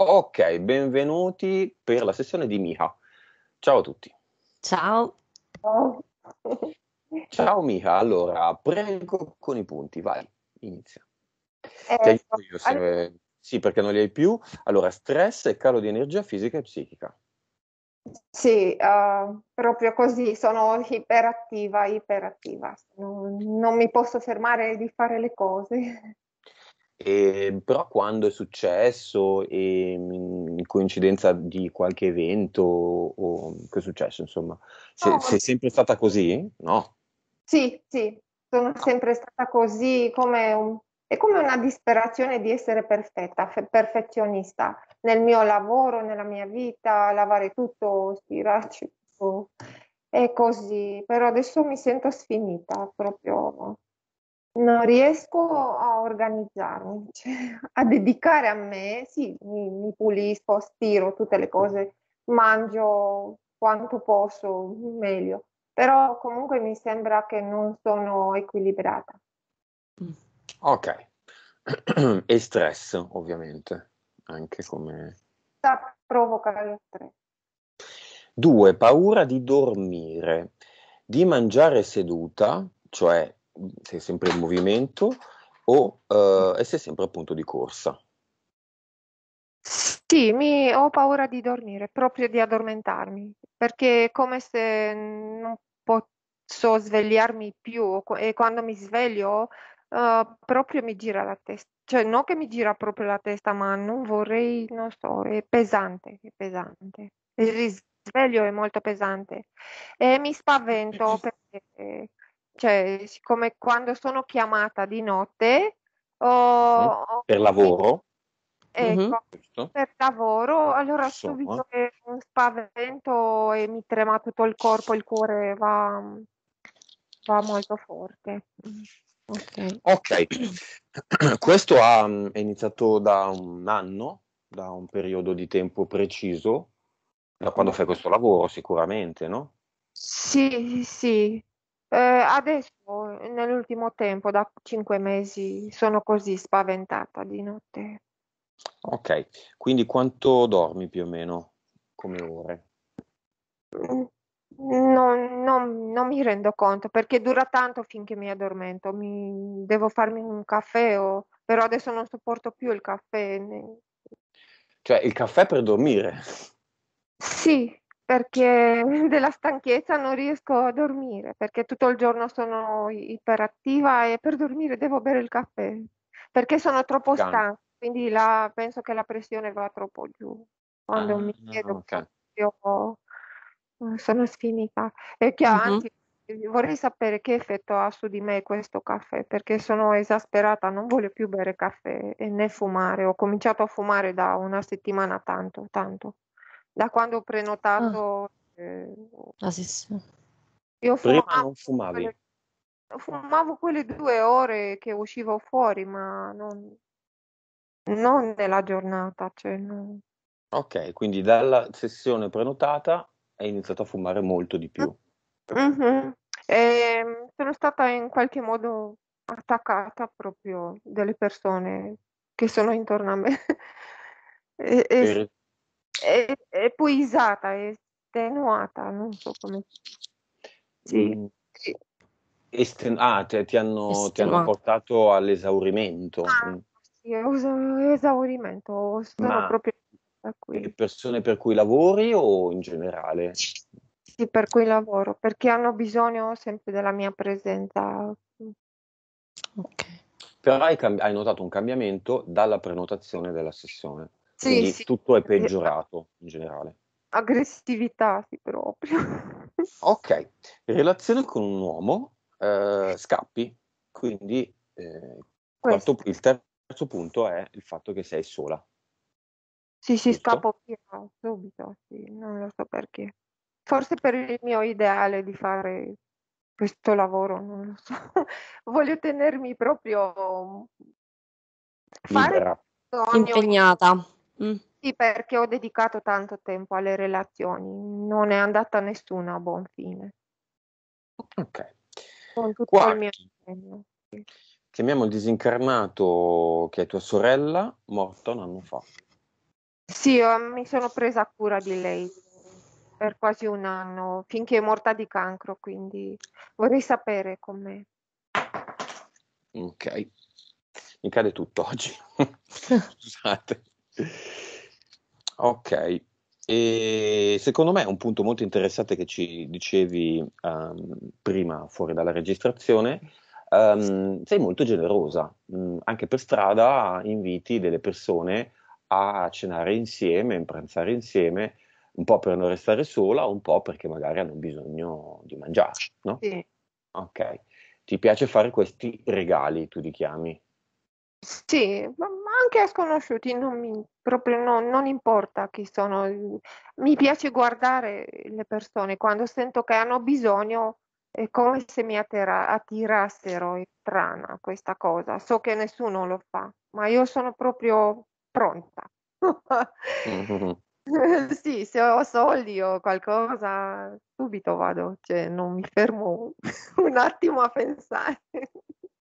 Ok, benvenuti per la sessione di Miha. Ciao a tutti. Ciao. Ciao Miha, allora prego con i punti, vai, inizia. Eh, io, se... allora... Sì, perché non li hai più. Allora, stress e calo di energia fisica e psichica. Sì, uh, proprio così, sono iperattiva, iperattiva. Non, non mi posso fermare di fare le cose. E, ehm, però quando è successo e ehm, in coincidenza di qualche evento o che è successo insomma se, no. sei sempre stata così no sì sì sono sempre stata così come un, è come una disperazione di essere perfetta fe- perfezionista nel mio lavoro nella mia vita lavare tutto stirarci tutto è così però adesso mi sento sfinita proprio non riesco a organizzarmi, cioè, a dedicare a me, sì, mi, mi pulisco, stiro tutte le cose, mangio quanto posso, meglio, però comunque mi sembra che non sono equilibrata. Mm. Ok, e stress ovviamente, anche come... Sta provoca lo stress. Due, paura di dormire, di mangiare seduta, cioè sei sempre in movimento o uh, e sei sempre appunto di corsa. Sì, mi, ho paura di dormire, proprio di addormentarmi, perché è come se non posso svegliarmi più e quando mi sveglio uh, proprio mi gira la testa. Cioè, non che mi gira proprio la testa, ma non vorrei, non so, è pesante, è pesante. Il risveglio è molto pesante e mi spavento eh, perché cioè, siccome quando sono chiamata di notte o, mhm. per lavoro ecco, uh-huh. per lavoro allora Insomma. subito è un spavento e mi trema tutto il corpo il cuore va, va molto forte ok, questo ha, mm, è iniziato da un anno da un periodo di tempo preciso da quando fai questo lavoro sicuramente no? sì sì eh, adesso, nell'ultimo tempo, da cinque mesi, sono così spaventata di notte. Ok, quindi quanto dormi più o meno come ore? Mm, non, non, non mi rendo conto perché dura tanto finché mi addormento. Mi, devo farmi un caffè, o, però adesso non sopporto più il caffè. Cioè il caffè per dormire? Sì, perché della stanchezza non riesco a dormire, perché tutto il giorno sono iperattiva e per dormire devo bere il caffè, perché sono troppo Can. stanca, quindi la, penso che la pressione va troppo giù. Quando ah, mi chiedo okay. io eh, sono sfinita. E che uh-huh. anzi, vorrei sapere che effetto ha su di me questo caffè, perché sono esasperata, non voglio più bere caffè né fumare. Ho cominciato a fumare da una settimana tanto, tanto da quando ho prenotato. Ah. Eh, ah, Io fumavo, Prima non fumavi? Quelle, fumavo quelle due ore che uscivo fuori, ma non, non nella giornata. Cioè, non... Ok, quindi dalla sessione prenotata hai iniziato a fumare molto di più. Mm-hmm. E, ehm, sono stata in qualche modo attaccata proprio dalle persone che sono intorno a me. e, e è, è poisata, è estenuata, non so come. Sì. Mm. Esten- ah, te, cioè ti, hanno, ti, hanno, portato all'esaurimento. Ah, sì, esaurimento, sono proprio da qui. persone per cui lavori o in generale? Sì, per cui lavoro, perché hanno bisogno sempre della mia presenza. Ok. Però hai, cambi- hai notato un cambiamento dalla prenotazione della sessione. Sì, Quindi sì. tutto è eh, eh, peggiorato ah, in generale. Aggressività, sì, proprio. ok, relazione con un uomo, eh, scappi. Quindi eh, quarto, il terzo punto è il fatto che sei sola. Sì, si Giusto? scappo via subito, sì, non lo so perché. Forse per il mio ideale di fare questo lavoro, non lo so. Voglio tenermi proprio mm, fare impegnata. Mh. Mm. Sì, perché ho dedicato tanto tempo alle relazioni, non è andata nessuna a buon fine. Ok. Con tutto Quarto. il mio impegno. Sì. Chiamiamo il disincarnato che è tua sorella, morta un anno fa. Sì, io mi sono presa cura di lei per quasi un anno, finché è morta di cancro, quindi vorrei sapere com'è. Ok, mi cade tutto oggi. Scusate. Ok, e secondo me un punto molto interessante che ci dicevi um, prima fuori dalla registrazione, um, sei molto generosa, mm, anche per strada inviti delle persone a cenare insieme, a pranzare insieme, un po' per non restare sola, un po' perché magari hanno bisogno di mangiare, no? Sì. Ok. Ti piace fare questi regali, tu li chiami? Sì, ma anche a sconosciuti, non mi, proprio no, non importa chi sono. Mi piace guardare le persone quando sento che hanno bisogno, è come se mi attira, attirassero, è strana questa cosa. So che nessuno lo fa, ma io sono proprio pronta. mm-hmm. sì, se ho soldi o qualcosa, subito vado, cioè non mi fermo un attimo a pensare.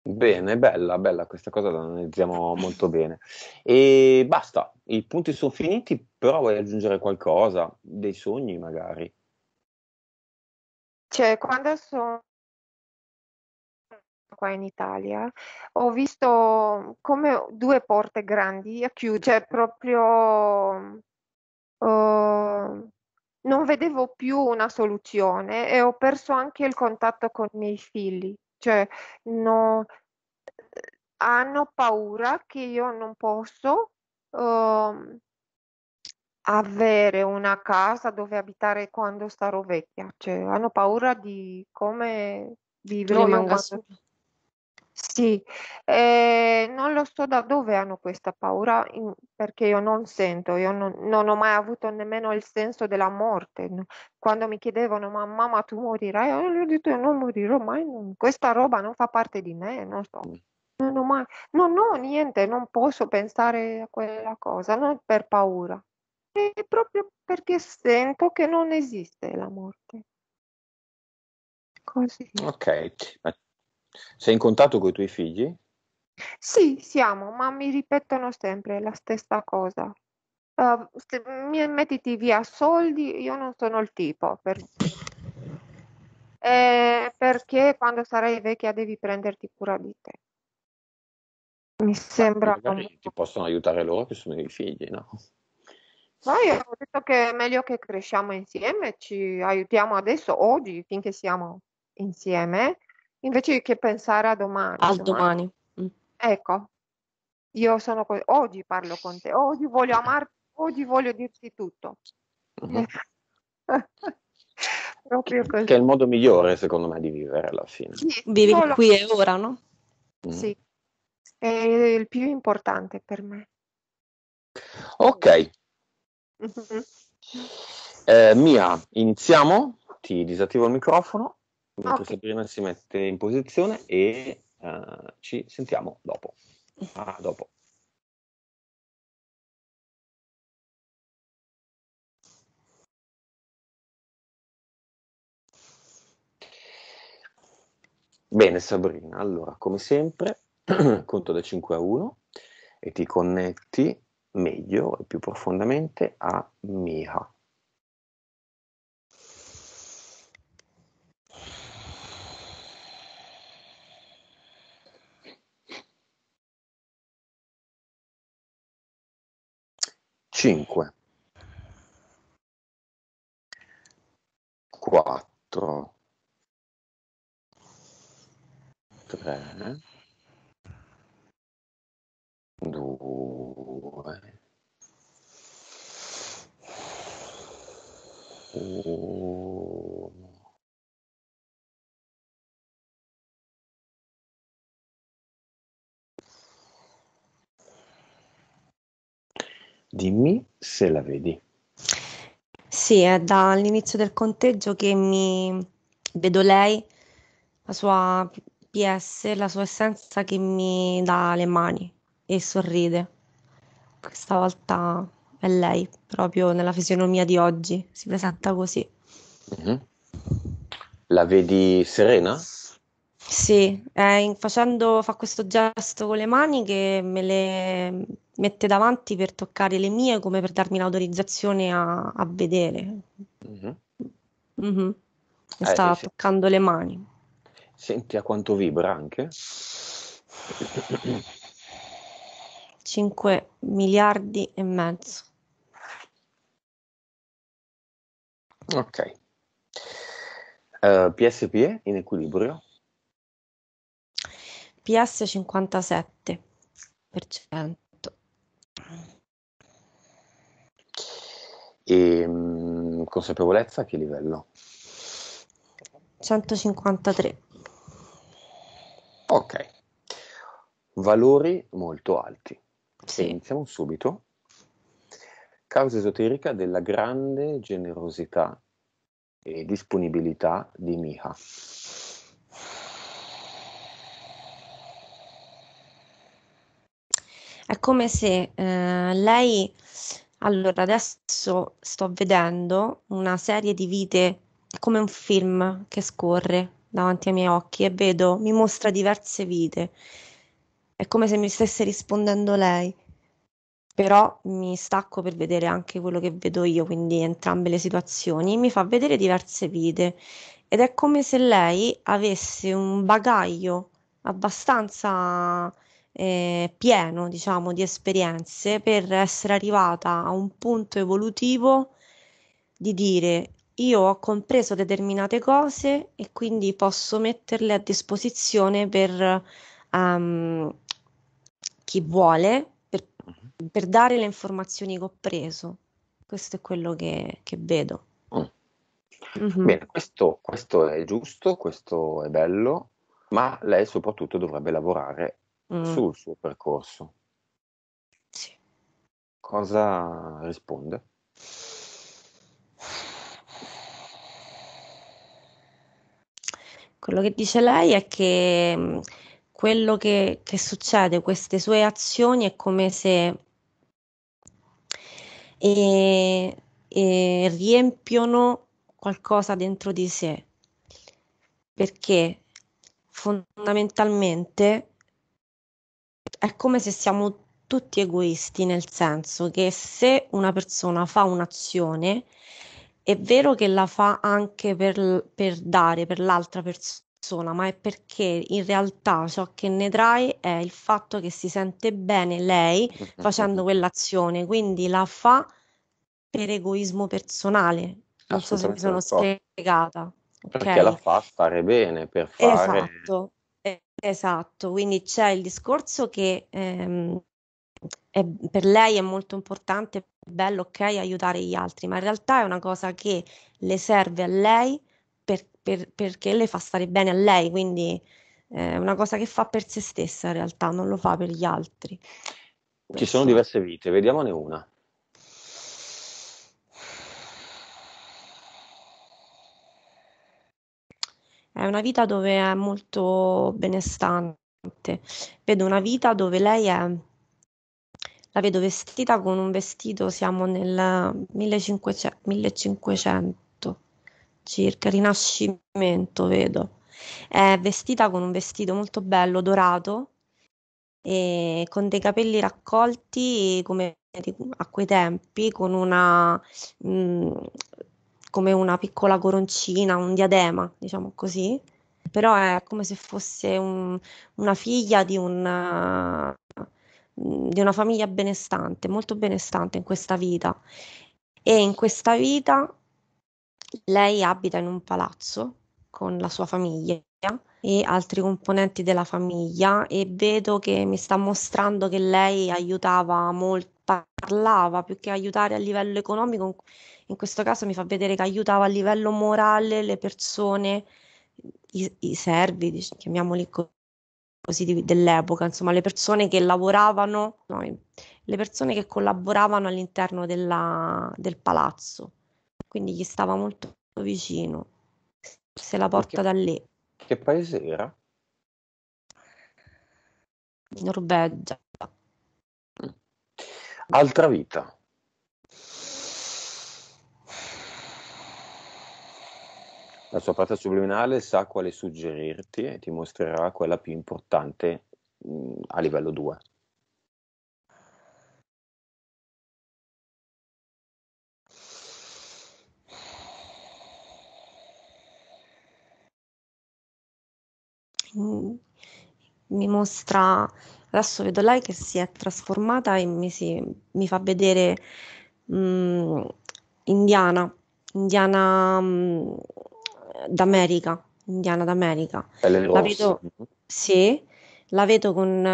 Bene, bella, bella, questa cosa la analizziamo molto bene. E basta, i punti sono finiti, però vuoi aggiungere qualcosa, dei sogni magari? Cioè, quando sono qua in Italia, ho visto come due porte grandi a chiuse, cioè proprio uh, non vedevo più una soluzione e ho perso anche il contatto con i miei figli cioè no, hanno paura che io non posso um, avere una casa dove abitare quando sarò vecchia, cioè hanno paura di come vivrò io quando... Sì, ehm, non lo so da dove hanno questa paura, in perché io non sento, io non non ho mai avuto nemmeno il senso della morte, no. Quando mi chiedevano: "Ma mamma tu morirai?" Io eh, gli ho detto: "Io non morirò mai, non questa roba non fa parte di me, non so, non ho mai non ho niente, non posso pensare a quella cosa, non per paura. È proprio perché sento che non esiste la morte." Così. Ok, ma sei in contatto con i tuoi figli? Sì, siamo, ma mi ripetono sempre la stessa cosa. Uh, mi, mettiti via soldi, io non sono il tipo. Per... Eh, perché quando sarai vecchia devi prenderti cura di te. Mi sembra. Ma magari ti possono aiutare loro che sono i figli, no? Ma io ho detto che è meglio che cresciamo insieme, ci aiutiamo adesso, oggi, finché siamo insieme, invece che pensare a domani. Al domani. domani. Mm. Ecco, io sono co- oggi parlo con te, oggi voglio amarti, oggi voglio dirti tutto. Mm-hmm. Proprio così. Che è il modo migliore, secondo me, di vivere alla fine. Sì, Vivi solo... qui e ora, no? Mm. Sì, è il più importante per me. Ok. Mm-hmm. Eh, Mia, iniziamo? Ti disattivo il microfono. Comunque okay. Sabrina si mette in posizione e uh, ci sentiamo dopo. A dopo. Bene Sabrina, allora come sempre conto da 5 a 1 e ti connetti meglio e più profondamente a Miha. 5, 4, 3, 2, 1. Dimmi se la vedi. Sì, è dall'inizio del conteggio che mi vedo lei, la sua PS, la sua essenza che mi dà le mani e sorride. Questa volta è lei, proprio nella fisionomia di oggi, si presenta così. Mm-hmm. La vedi serena? Sì, eh, facendo, fa questo gesto con le mani che me le mette davanti per toccare le mie, come per darmi l'autorizzazione a, a vedere. Mhm. Mhm. Mi Eh, sta sì. toccando le mani. Senti a quanto vibra anche? 5 miliardi e mezzo. Ok. Eh, PSP in equilibrio. PS 57%. E consapevolezza a che livello? 153. Ok. Valori molto alti. Sì. Iniziamo subito. Causa esoterica della grande generosità e disponibilità di Miha. È come se eh, lei, allora adesso sto vedendo una serie di vite, come un film che scorre davanti ai miei occhi e vedo, mi mostra diverse vite. È come se mi stesse rispondendo lei, però mi stacco per vedere anche quello che vedo io, quindi entrambe le situazioni, mi fa vedere diverse vite ed è come se lei avesse un bagaglio abbastanza eh, pieno, diciamo, di esperienze per essere arrivata a un punto evolutivo di dire io ho compreso determinate cose e quindi posso metterle a disposizione per um, chi vuole, per, mhm. per, dare le informazioni che ho preso. Questo è quello che, che vedo. Mm. hmm Bene, questo, questo è giusto, questo è bello, ma lei soprattutto dovrebbe lavorare Mm. sul suo percorso. Sì. Cosa risponde? Quello che dice lei è che mm, quello che, che succede, queste sue azioni, è come se e, eh, e eh, riempiono qualcosa dentro di sé, perché fondamentalmente è come se siamo tutti egoisti, nel senso che se una persona fa un'azione, è vero che la fa anche per, per dare per l'altra persona, ma è perché in realtà ciò che ne trae è il fatto che si sente bene lei esatto. facendo quell'azione, quindi la fa per egoismo personale. Non so se mi sono spiegata. Okay. Perché la fa stare bene, per fare... Esatto. Esatto, quindi c'è il discorso che ehm, è, per lei è molto importante, bello, ok, aiutare gli altri, ma in realtà è una cosa che le serve a lei per, per, perché le fa stare bene a lei, quindi eh, è eh, una cosa che fa per se stessa in realtà, non lo fa per gli altri. Ci sono diverse vite, vediamone una. È una vita dove è molto benestante. Vedo una vita dove lei è la vedo vestita con un vestito, siamo nel 1500, 1500 circa, rinascimento vedo. È vestita con un vestito molto bello, dorato, e con dei capelli raccolti come a quei tempi, con una mh, mm, come una piccola coroncina, un diadema, diciamo così, però è come se fosse un, una figlia di, un, eh, di una famiglia benestante, molto benestante in questa vita. E in questa vita lei abita in un palazzo con la sua famiglia e altri componenti della famiglia e vedo che mi sta mostrando che lei aiutava molto, parlava più che aiutare a livello economico, in questo caso mi fa vedere che aiutava a livello morale le persone, i, i servi, chiamiamoli così, di, dell'epoca, insomma le persone che lavoravano, no, le persone che collaboravano all'interno della, del palazzo, quindi gli stava molto vicino, se la porta da lì. Che paese era? Norvegia. Altra vita. la sua parte subliminale sa quale suggerirti e ti mostrerà quella più importante mh, mm, a livello 2. Mm. mi mostra, adesso vedo lei che si è trasformata e mi, si, mi fa vedere mh, mm, indiana, indiana mh, d'America, indiana d'America. La vedo, sì, la vedo con...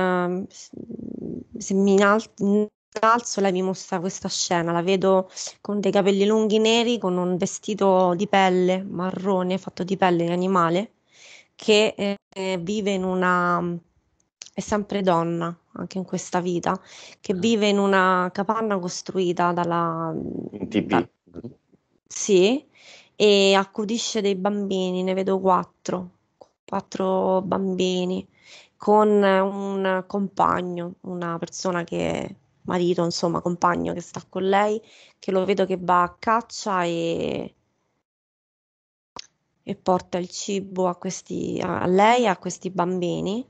Eh, se mi alzo, lei mi mostra questa scena, la vedo con dei capelli lunghi neri, con un vestito di pelle marrone fatto di pelle di animale, che eh, vive in una... è sempre donna anche in questa vita, che ah. vive in una capanna costruita dalla... In TV. Da, sì, e accudisce dei bambini, ne vedo quattro, quattro bambini con un compagno, una persona che marito, insomma, compagno che sta con lei, che lo vedo che va a caccia e, e porta il cibo a, questi, a lei e a questi bambini.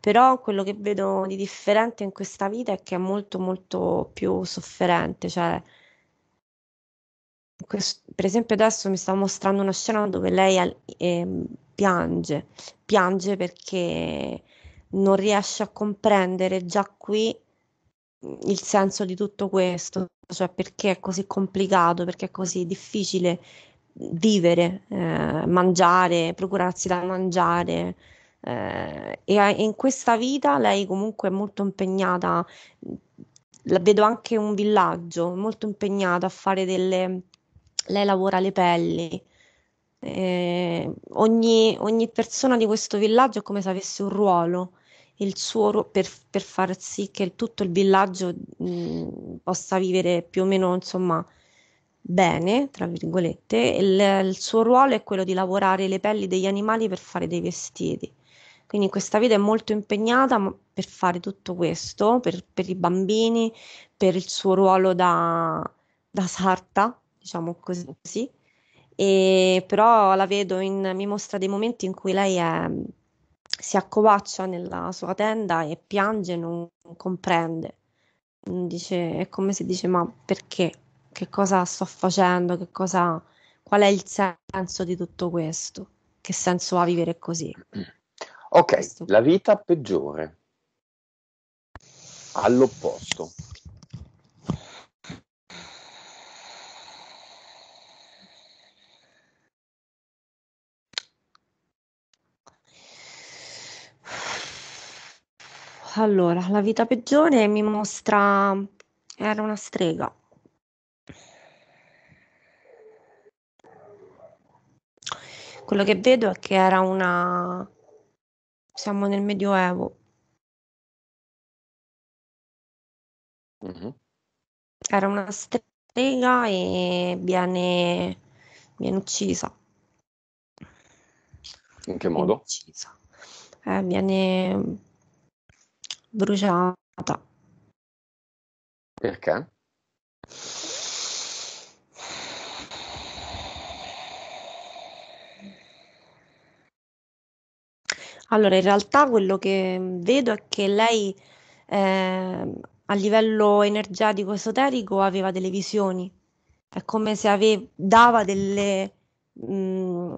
Però quello che vedo di differente in questa vita è che è molto molto più sofferente, cioè questo, per esempio adesso mi sta mostrando una scena dove lei al, eh, piange, piange perché non riesce a comprendere già qui mm, il senso di tutto questo, cioè perché è così complicato, perché è così difficile vivere, eh, mangiare, procurarsi da mangiare. Eh, e in questa vita lei comunque è molto impegnata, mm, la vedo anche un villaggio, molto impegnata a fare delle lei lavora le pelli. Eh, ogni, ogni, persona di questo villaggio è come se avesse un ruolo, il suo, per, per far sì che tutto il villaggio mh, mm, possa vivere più o meno insomma bene, tra virgolette, il, il suo ruolo è quello di lavorare le pelli degli animali per fare dei vestiti. Quindi questa vita è molto impegnata per fare tutto questo, per, per i bambini, per il suo ruolo da, da sarta, diciamo così, e, però la vedo in, mi mostra dei momenti in cui lei è, si accovaccia nella sua tenda e piange, non comprende. Dice, è come se dice: Ma perché? Che cosa sto facendo? Che cosa, qual è il senso di tutto questo? Che senso ha vivere così? Ok, questo. la vita peggiore all'opposto. Allora, la vita peggiore mi mostra era una strega. Quello che vedo è che era una siamo nel Medioevo. Mm-hmm. Era una strega e viene, viene uccisa. In che modo? Viene uccisa. Eh, viene bruciata. Perché? Allora, in realtà quello che vedo è che lei eh, a livello energetico esoterico aveva delle visioni, è come se ave- dava delle, mh, mm,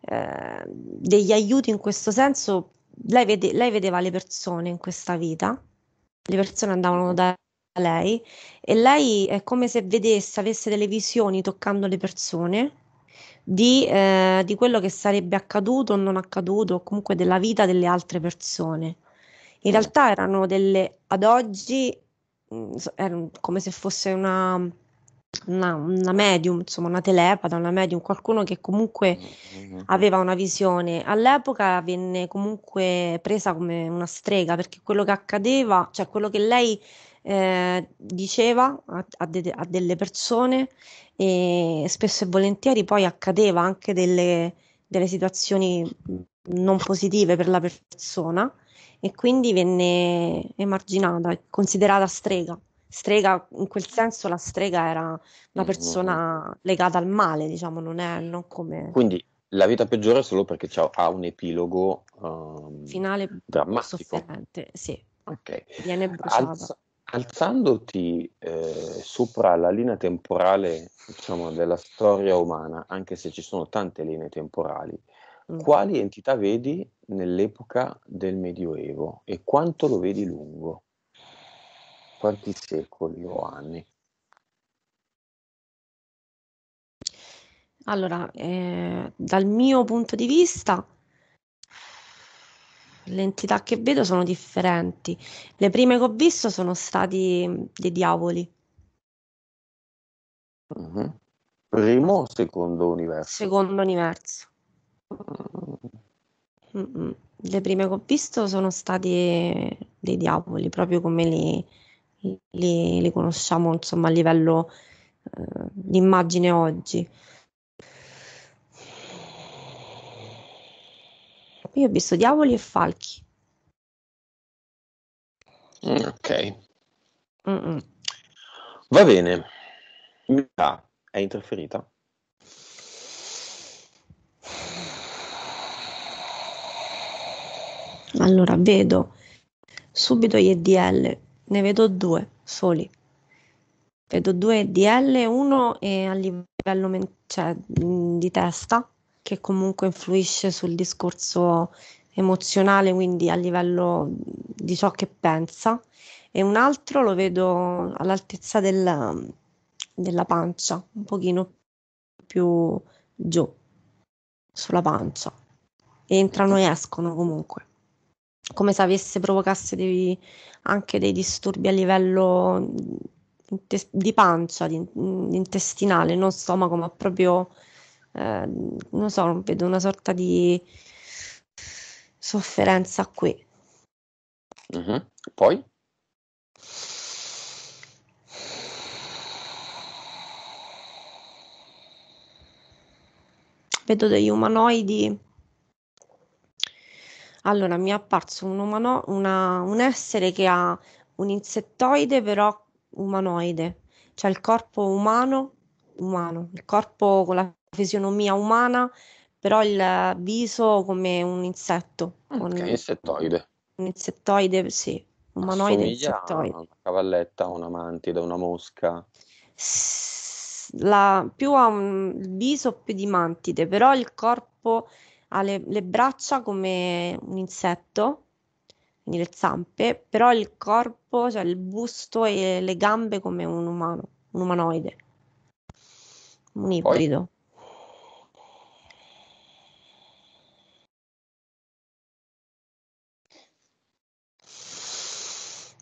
eh, degli aiuti in questo senso lei, vede, lei vedeva le persone in questa vita, le persone andavano da lei e lei è come se vedesse, avesse delle visioni toccando le persone di, eh, di quello che sarebbe accaduto o non accaduto, o comunque della vita delle altre persone. In mm. realtà erano delle, ad oggi, mm, erano come se fosse una, una una medium, insomma una telepata, una medium, qualcuno che comunque Mh-mh. Mm, mm. aveva una visione. All'epoca venne comunque presa come una strega, perché quello che accadeva cioè quello che lei, ehm, diceva a a de a delle persone, e spesso e volentieri poi accadeva anche delle delle situazioni non positive per la persona e quindi venne emarginata considerata strega strega, in quel senso la strega era una mm, mm, mm. persona legata al male, diciamo, non è non come... Quindi la vita peggiore è solo perché ha un epilogo um, finale drammatico. Sofferente, sì. Okay. Viene bruciata. Alza, alzandoti eh, sopra la linea temporale, diciamo, della storia umana, anche se ci sono tante linee temporali, mm. quali entità vedi nell'epoca del Medioevo e quanto lo vedi lungo? quanti secoli o anni? Allora, eh, dal mio punto di vista, le entità che vedo sono differenti. Le prime che ho visto sono stati mm, dei diavoli. Mm-hmm. Primo o secondo universo? Secondo universo. Mm. Mm-mm. Le prime che ho visto sono stati dei diavoli, proprio come li, li, li conosciamo insomma a livello eh, di immagine oggi. Io ho visto diavoli e falchi. Mm, ok. Mm-mm. Va bene. Ah, è interferita? Allora, vedo subito gli EDL ne vedo due soli. Vedo due DL, uno è a livello men- cioè, di testa, che comunque influisce sul discorso emozionale, quindi a livello di ciò che pensa, e un altro lo vedo all'altezza della, della pancia, un pochino più giù, sulla pancia. Entrano e escono comunque come se avesse provocasse dei, anche dei disturbi a livello mm, di pancia, di, di mm, intestinale, non stomaco, ma proprio, eh, non so, vedo una sorta di sofferenza qui. Mm-hmm. Poi? Vedo degli umanoidi allora, mi è apparso un umano, una- un essere che ha un insettoide però umanoide, cioè il corpo umano, umano, il corpo con la fisionomia umana, però il viso come un insetto, mm, con Ok, insettoide. un insettoide, sì, umanoide Assomiglia a insettoide. una cavalletta, una mantide, una mosca. la- più ha un il viso più di mantide, però il corpo ha le, le braccia come un insetto, quindi le zampe, però il corpo, cioè il busto e le gambe come un umano, un umanoide, un ibrido.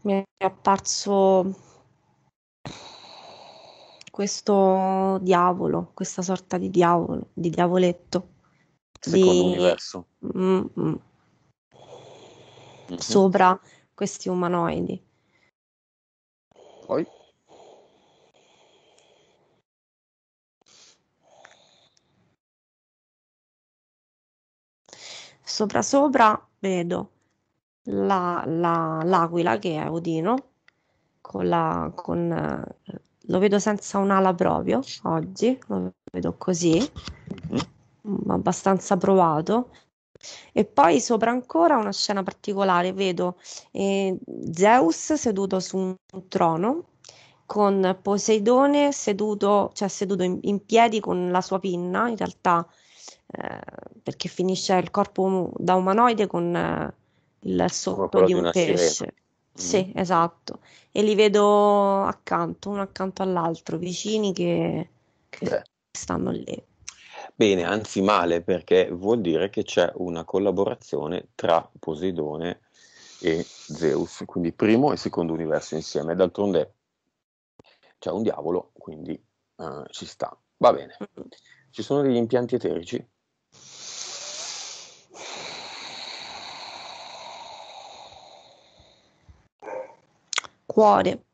mi è apparso questo diavolo, questa sorta di diavolo, di diavoletto secondo universo. Mm-hmm. Sopra questi umanoidi. Poi? Sopra sopra vedo la, la, l'aquila che è Odino, con la, con, eh, lo vedo senza un'ala proprio oggi, lo vedo così abbastanza provato. E poi sopra ancora una scena particolare, vedo eh, Zeus seduto su un trono con Poseidone seduto, cioè seduto in, in piedi con la sua pinna, in realtà eh, perché finisce il corpo da umanoide con eh, il sotto di un pesce. Sì, mm. esatto. E li vedo accanto, uno accanto all'altro, vicini che, che stanno lì bene, anzi male, perché vuol dire che c'è una collaborazione tra Poseidone e Zeus, quindi primo e secondo universo insieme. D'altronde c'è un diavolo, quindi uh, ci sta. Va bene. Mm. Ci sono degli impianti eterici? Cuore,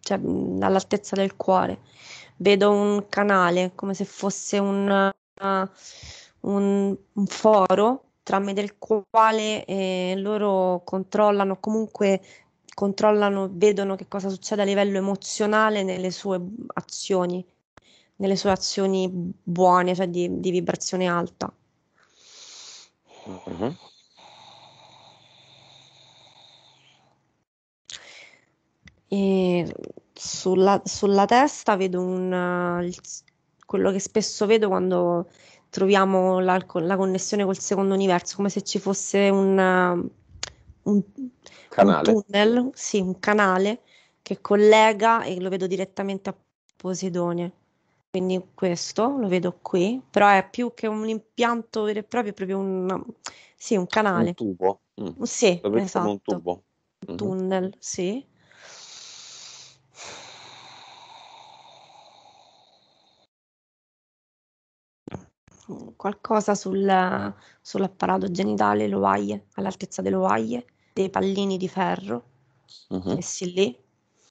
cioè, mm, all'altezza del cuore. Vedo un canale come se fosse un, un, un foro tramite il quale eh, loro controllano comunque controllano, vedono che cosa succede a livello emozionale nelle sue azioni, nelle sue azioni buone, cioè di, di vibrazione alta. Mm-hmm. E sulla, sulla, testa vedo un, eh, quello che spesso vedo quando troviamo la, la connessione col secondo universo, come se ci fosse un, um, un, un tunnel, sì, un canale che collega e lo vedo direttamente a Poseidone. Quindi questo lo vedo qui, però è più che un impianto vero e proprio, è proprio un, um, sì, un canale. Un tubo. Mm. Sì, esatto. un tubo. Un mm-hmm. tunnel, mm-hmm. sì. qualcosa sul, sull'apparato genitale, le ovaie, all'altezza delle ovaie, dei pallini di ferro uh-huh. messi lì.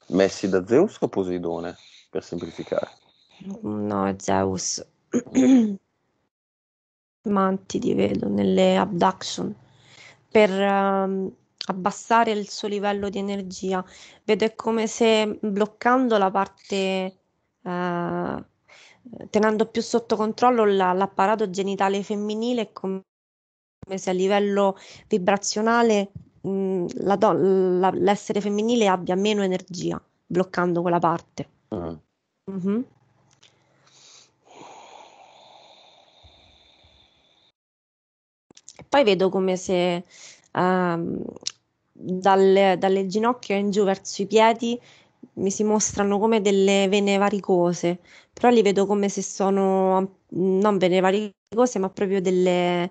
Messi da Zeus o Poseidone, per semplificare? No, Zeus. Mantidi vedo nelle abduction per um, abbassare il suo livello di energia. Vedo è come se bloccando la parte uh, tenendo più sotto controllo la, l'apparato genitale femminile come se a livello vibrazionale mh, la do, la, l'essere femminile abbia meno energia, bloccando quella parte. Uh-huh. Mm-hmm. poi vedo come se um, dalle, dalle ginocchia in giù verso i piedi mi si mostrano come delle vene varicose, però li vedo come se sono non vene varicose, ma proprio delle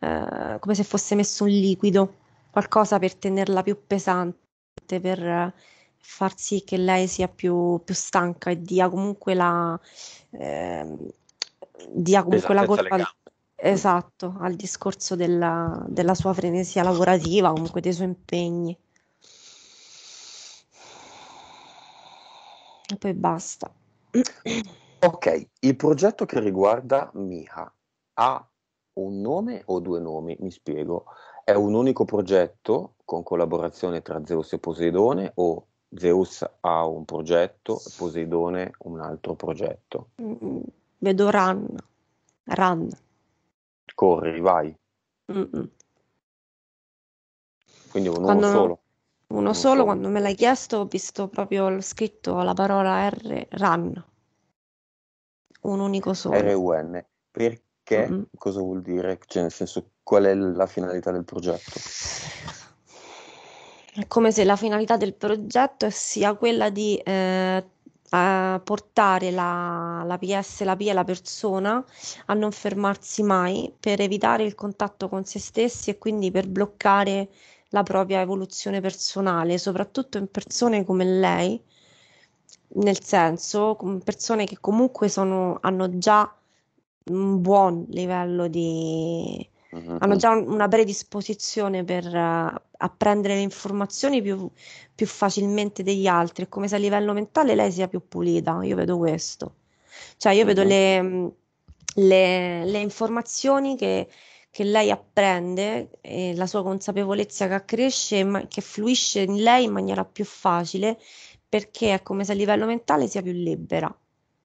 eh, come se fosse messo un liquido, qualcosa per tenerla più pesante, per far sì che lei sia più, più stanca e dia comunque la eh, dia comunque la colpa esatto al discorso della, della sua frenesia lavorativa, comunque dei suoi impegni. E poi basta. Ok, il progetto che riguarda Miha ha un nome o due nomi? Mi spiego. È un unico progetto con collaborazione tra Zeus e Poseidone o Zeus ha un progetto e Poseidone un altro progetto? Mm, vedo Ran. Ran. Corri, vai. Mm-mm. Quindi un uomo solo. Uno solo, quando me l'hai chiesto, ho visto proprio scritto la parola R, run. Un unico solo. R-U-N. Perché? Mm-hmm. Cosa vuol dire? Cioè, nel senso, qual è la finalità del progetto? È come se la finalità del progetto sia quella di eh, portare la, la PS, la PIE, la persona a non fermarsi mai per evitare il contatto con se stessi e quindi per bloccare la propria evoluzione personale, soprattutto in persone come lei, nel senso persone che comunque sono, hanno già un buon livello di... Mm-hmm. hanno già una predisposizione per uh, apprendere le informazioni più, più facilmente degli altri, è come se a livello mentale lei sia più pulita, io vedo questo. Cioè io vedo mm-hmm. le, mm, le, le informazioni che che lei apprende, eh, la sua consapevolezza che accresce, ma- che fluisce in lei in maniera più facile, perché è come se a livello mentale sia più libera,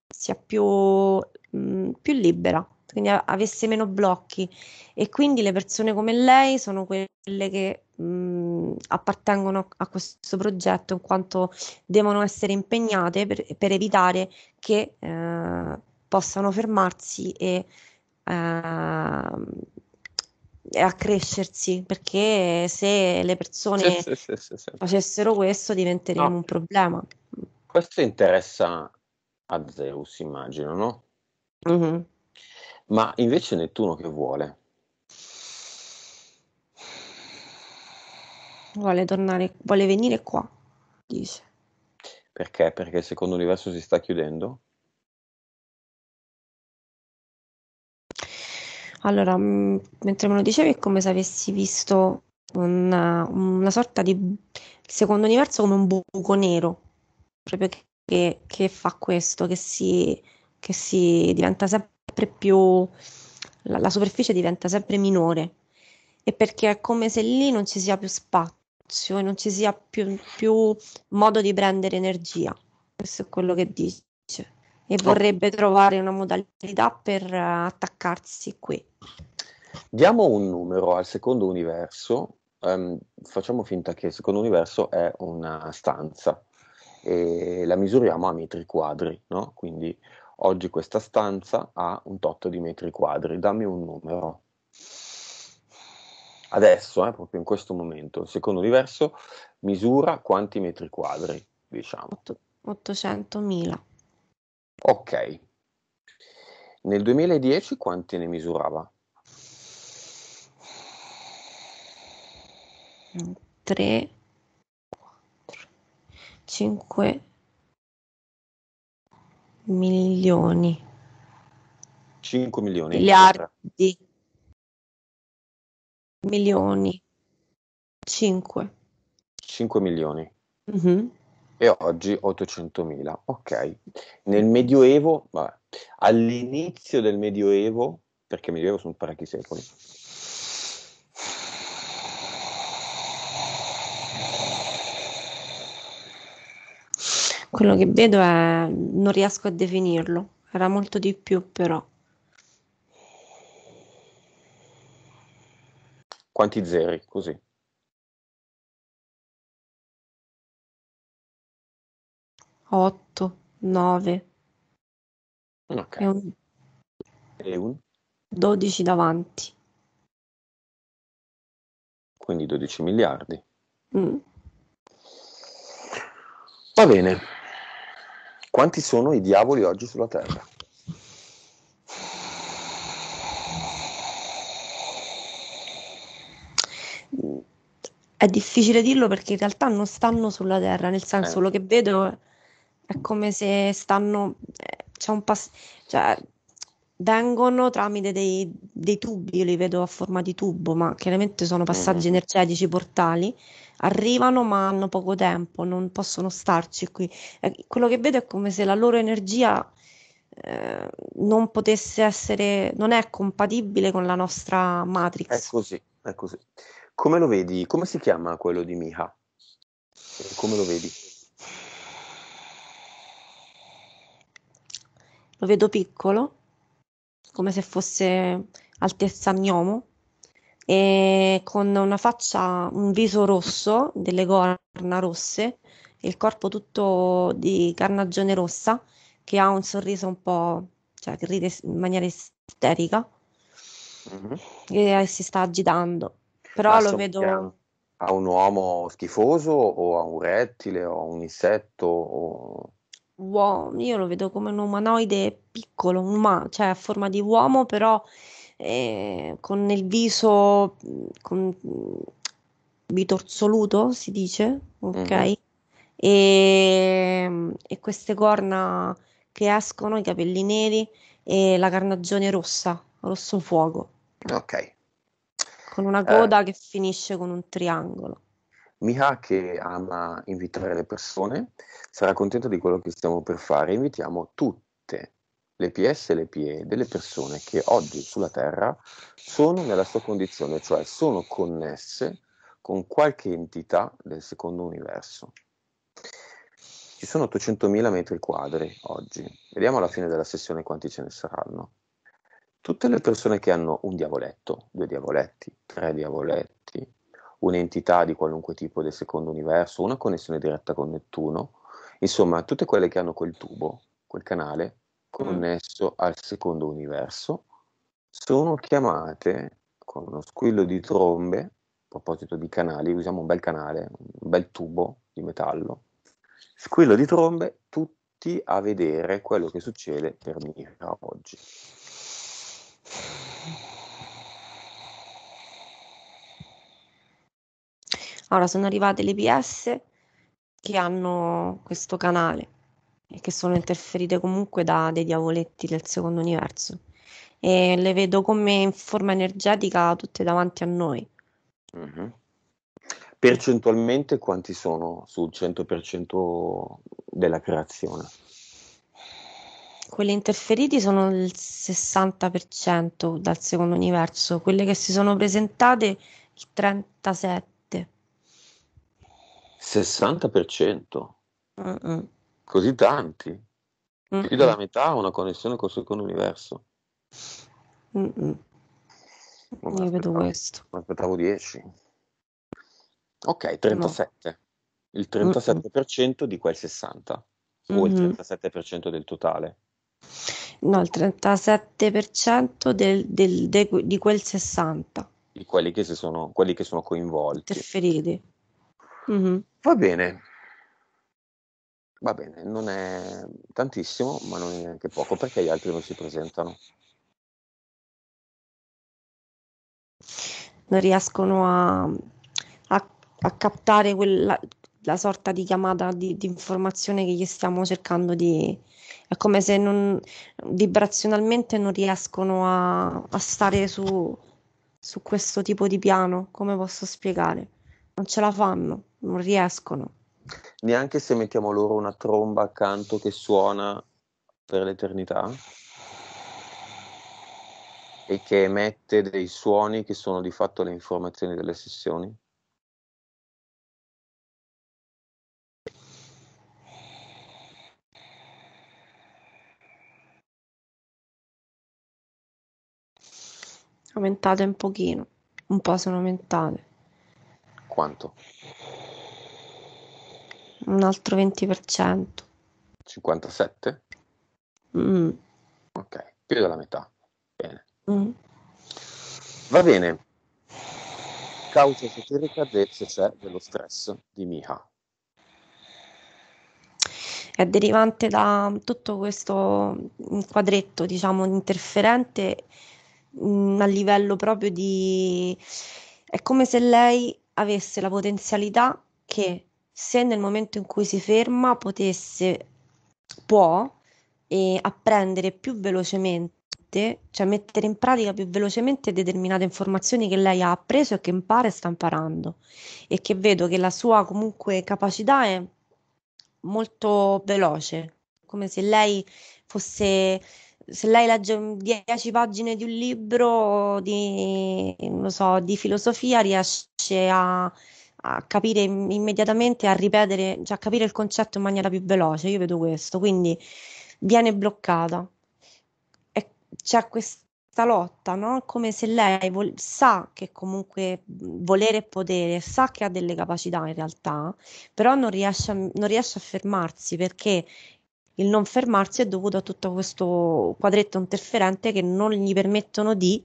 sia più, mh, mm, più libera, quindi a- avesse meno blocchi. E quindi le persone come lei sono quelle che mh, mm, appartengono a questo progetto in quanto devono essere impegnate per, per evitare che eh, possano fermarsi e eh, accrescersi perché se le persone sì, sì, sì, facessero questo diventeremmo no. un problema. Questo interessa a Zeus, immagino, no? Mm-hmm. Ma invece Nettuno che vuole? Vuole tornare, vuole venire qua, dice. Perché? Perché il secondo universo si sta chiudendo? Allora, mm, mentre me lo dicevi è come se avessi visto una, una sorta di secondo universo come un buco nero, proprio che, che fa questo, che si, che si diventa sempre più, la, la superficie diventa sempre minore, e perché è come se lì non ci sia più spazio e non ci sia più, più modo di prendere energia. Questo è quello che dici e vorrebbe trovare una modalità per eh, attaccarsi qui. Diamo un numero al secondo universo, um, facciamo finta che il secondo universo è una stanza e la misuriamo a metri quadri, no? Quindi oggi questa stanza ha un tot di metri quadri, dammi un numero. Adesso, eh, proprio in questo momento, il secondo universo misura quanti metri quadri, diciamo? 800.000. Ok. Nel 2010 quanti ne misurava? 3, 5 milioni. 5 milioni. Miliardi. Milioni. 5. 5 milioni. Mm-hmm e oggi 800.000. Ok, nel Medioevo, vabbè, all'inizio del Medioevo, perché Medioevo sono parecchi secoli. Quello che vedo è non riesco a definirlo, era molto di più però. Quanti zeri così? 8, 9 Ok. e un E un- 12 davanti. quindi 12 miliardi. Mm. Va bene. Quanti sono i diavoli oggi sulla Terra? È difficile dirlo perché in realtà non stanno sulla Terra, nel senso Eh. quello che vedo è è come se stanno, eh, c'è un pass- cioè, vengono tramite dei, dei, tubi, io li vedo a forma di tubo, ma chiaramente sono eh, passaggi energetici, portali, arrivano ma hanno poco tempo, non possono starci qui. Eh, quello che vedo è come se la loro energia eh, non potesse essere, non è compatibile con la nostra Matrix. È così, è così. Come lo vedi? Come si chiama quello di Miha? Come lo vedi? lo vedo piccolo, come se fosse altezza gnomo, e con una faccia, un viso rosso, delle corna rosse, il corpo tutto di carnagione rossa, che ha un sorriso un po', cioè che ride in maniera isterica, mm-hmm. e eh, si sta agitando. Però Ma lo vedo... a un uomo schifoso o a un rettile o a un insetto? O uomo, io lo vedo come un umanoide piccolo, umano, cioè a forma di uomo, però eh, con il viso con, bitorzoluto, si dice, ok? Mm-hmm. Ehm, e, e queste corna che escono, i capelli neri e la carnagione rossa, rosso fuoco. Ok. Con una eh. coda eh. che finisce con un triangolo. Miha che ama invitare le persone, sarà contento di quello che stiamo per fare. Invitiamo tutte le PS e le PE delle persone che oggi sulla Terra sono nella sua condizione, cioè sono connesse con qualche entità del secondo universo. Ci sono 800.000 metri quadri oggi, vediamo alla fine della sessione quanti ce ne saranno. Tutte le persone che hanno un diavoletto, due diavoletti, tre diavoletti, un'entità di qualunque tipo del secondo universo, una connessione diretta con Nettuno, insomma tutte quelle che hanno quel tubo, quel canale mm. connesso al secondo universo, sono chiamate con uno squillo di trombe, a proposito di canali, usiamo un bel canale, un bel tubo di metallo, squillo di trombe, tutti a vedere quello che succede per Mira oggi. Allora, sono arrivate le PS che hanno questo canale e che sono interferite comunque da dei diavoletti del secondo universo e le vedo come in forma energetica tutte davanti a noi. Mm-hmm. Percentualmente quanti sono sul 100% della creazione? Quelli interferiti sono il 60% dal secondo universo, quelle che si sono presentate il 37%. 60%? Mm-mm. Così tanti? Mm-mm. Più della metà ha una connessione col secondo universo. Io vedo questo. Mi aspettavo 10. Ok, 37. No. Il 37% Mm-mm. di quel 60 o il 37% mm-hmm. del totale? No, il 37% del, del, de, di quel 60. Di quelli che, sono, quelli che sono coinvolti. Interferiti. Mm-hmm. Va bene, va bene, non è tantissimo, ma non è neanche poco perché gli altri non si presentano. Non riescono a, a, a captare quella, la sorta di chiamata di, di, informazione che gli stiamo cercando di... È come se non, vibrazionalmente non riescono a, a stare su, su questo tipo di piano, come posso spiegare? Non ce la fanno non riescono. Neanche se mettiamo loro una tromba accanto che suona per l'eternità e che emette dei suoni che sono di fatto le informazioni delle sessioni? Aumentate un pochino, un po' sono aumentate. Quanto? un altro 20%. 57? Mm. Ok, più della metà. Bene. Mm. Va bene. Causa esoterica del se c'è dello stress di Miha. È derivante da tutto questo quadretto, diciamo, interferente mh, mm, a livello proprio di... È come se lei avesse la potenzialità che se nel momento in cui si ferma potesse, può eh, apprendere più velocemente, cioè mettere in pratica più velocemente determinate informazioni che lei ha appreso e che impara e sta imparando e che vedo che la sua comunque capacità è molto veloce, come se lei fosse se lei legge 10 pagine di un libro di, so, di filosofia riesce a a capire immediatamente, a ripetere, cioè a capire il concetto in maniera più veloce. Io vedo questo, quindi viene bloccata. E c'è questa lotta, no? Come se lei vol- sa che comunque mhmm, volere e potere, sa che ha delle capacità in realtà, però non riesce a, non riesce a fermarsi perché il non fermarsi è dovuto a tutto questo quadretto interferente che non gli permettono di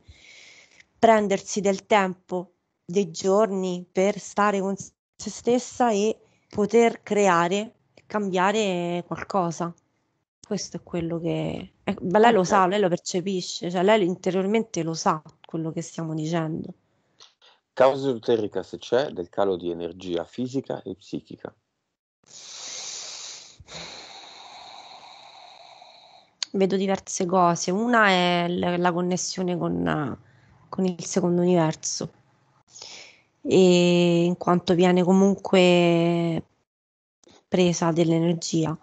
prendersi del tempo dei giorni per stare con se stessa e poter creare, cambiare qualcosa. Questo è quello che... È, lei lo sa, lei lo percepisce, cioè lei interiormente lo sa quello che stiamo dicendo. Causa esoterica, se c'è, del calo di energia fisica e psichica. Vedo diverse cose. Una è la connessione con, con il secondo universo e in quanto viene comunque presa dell'energia.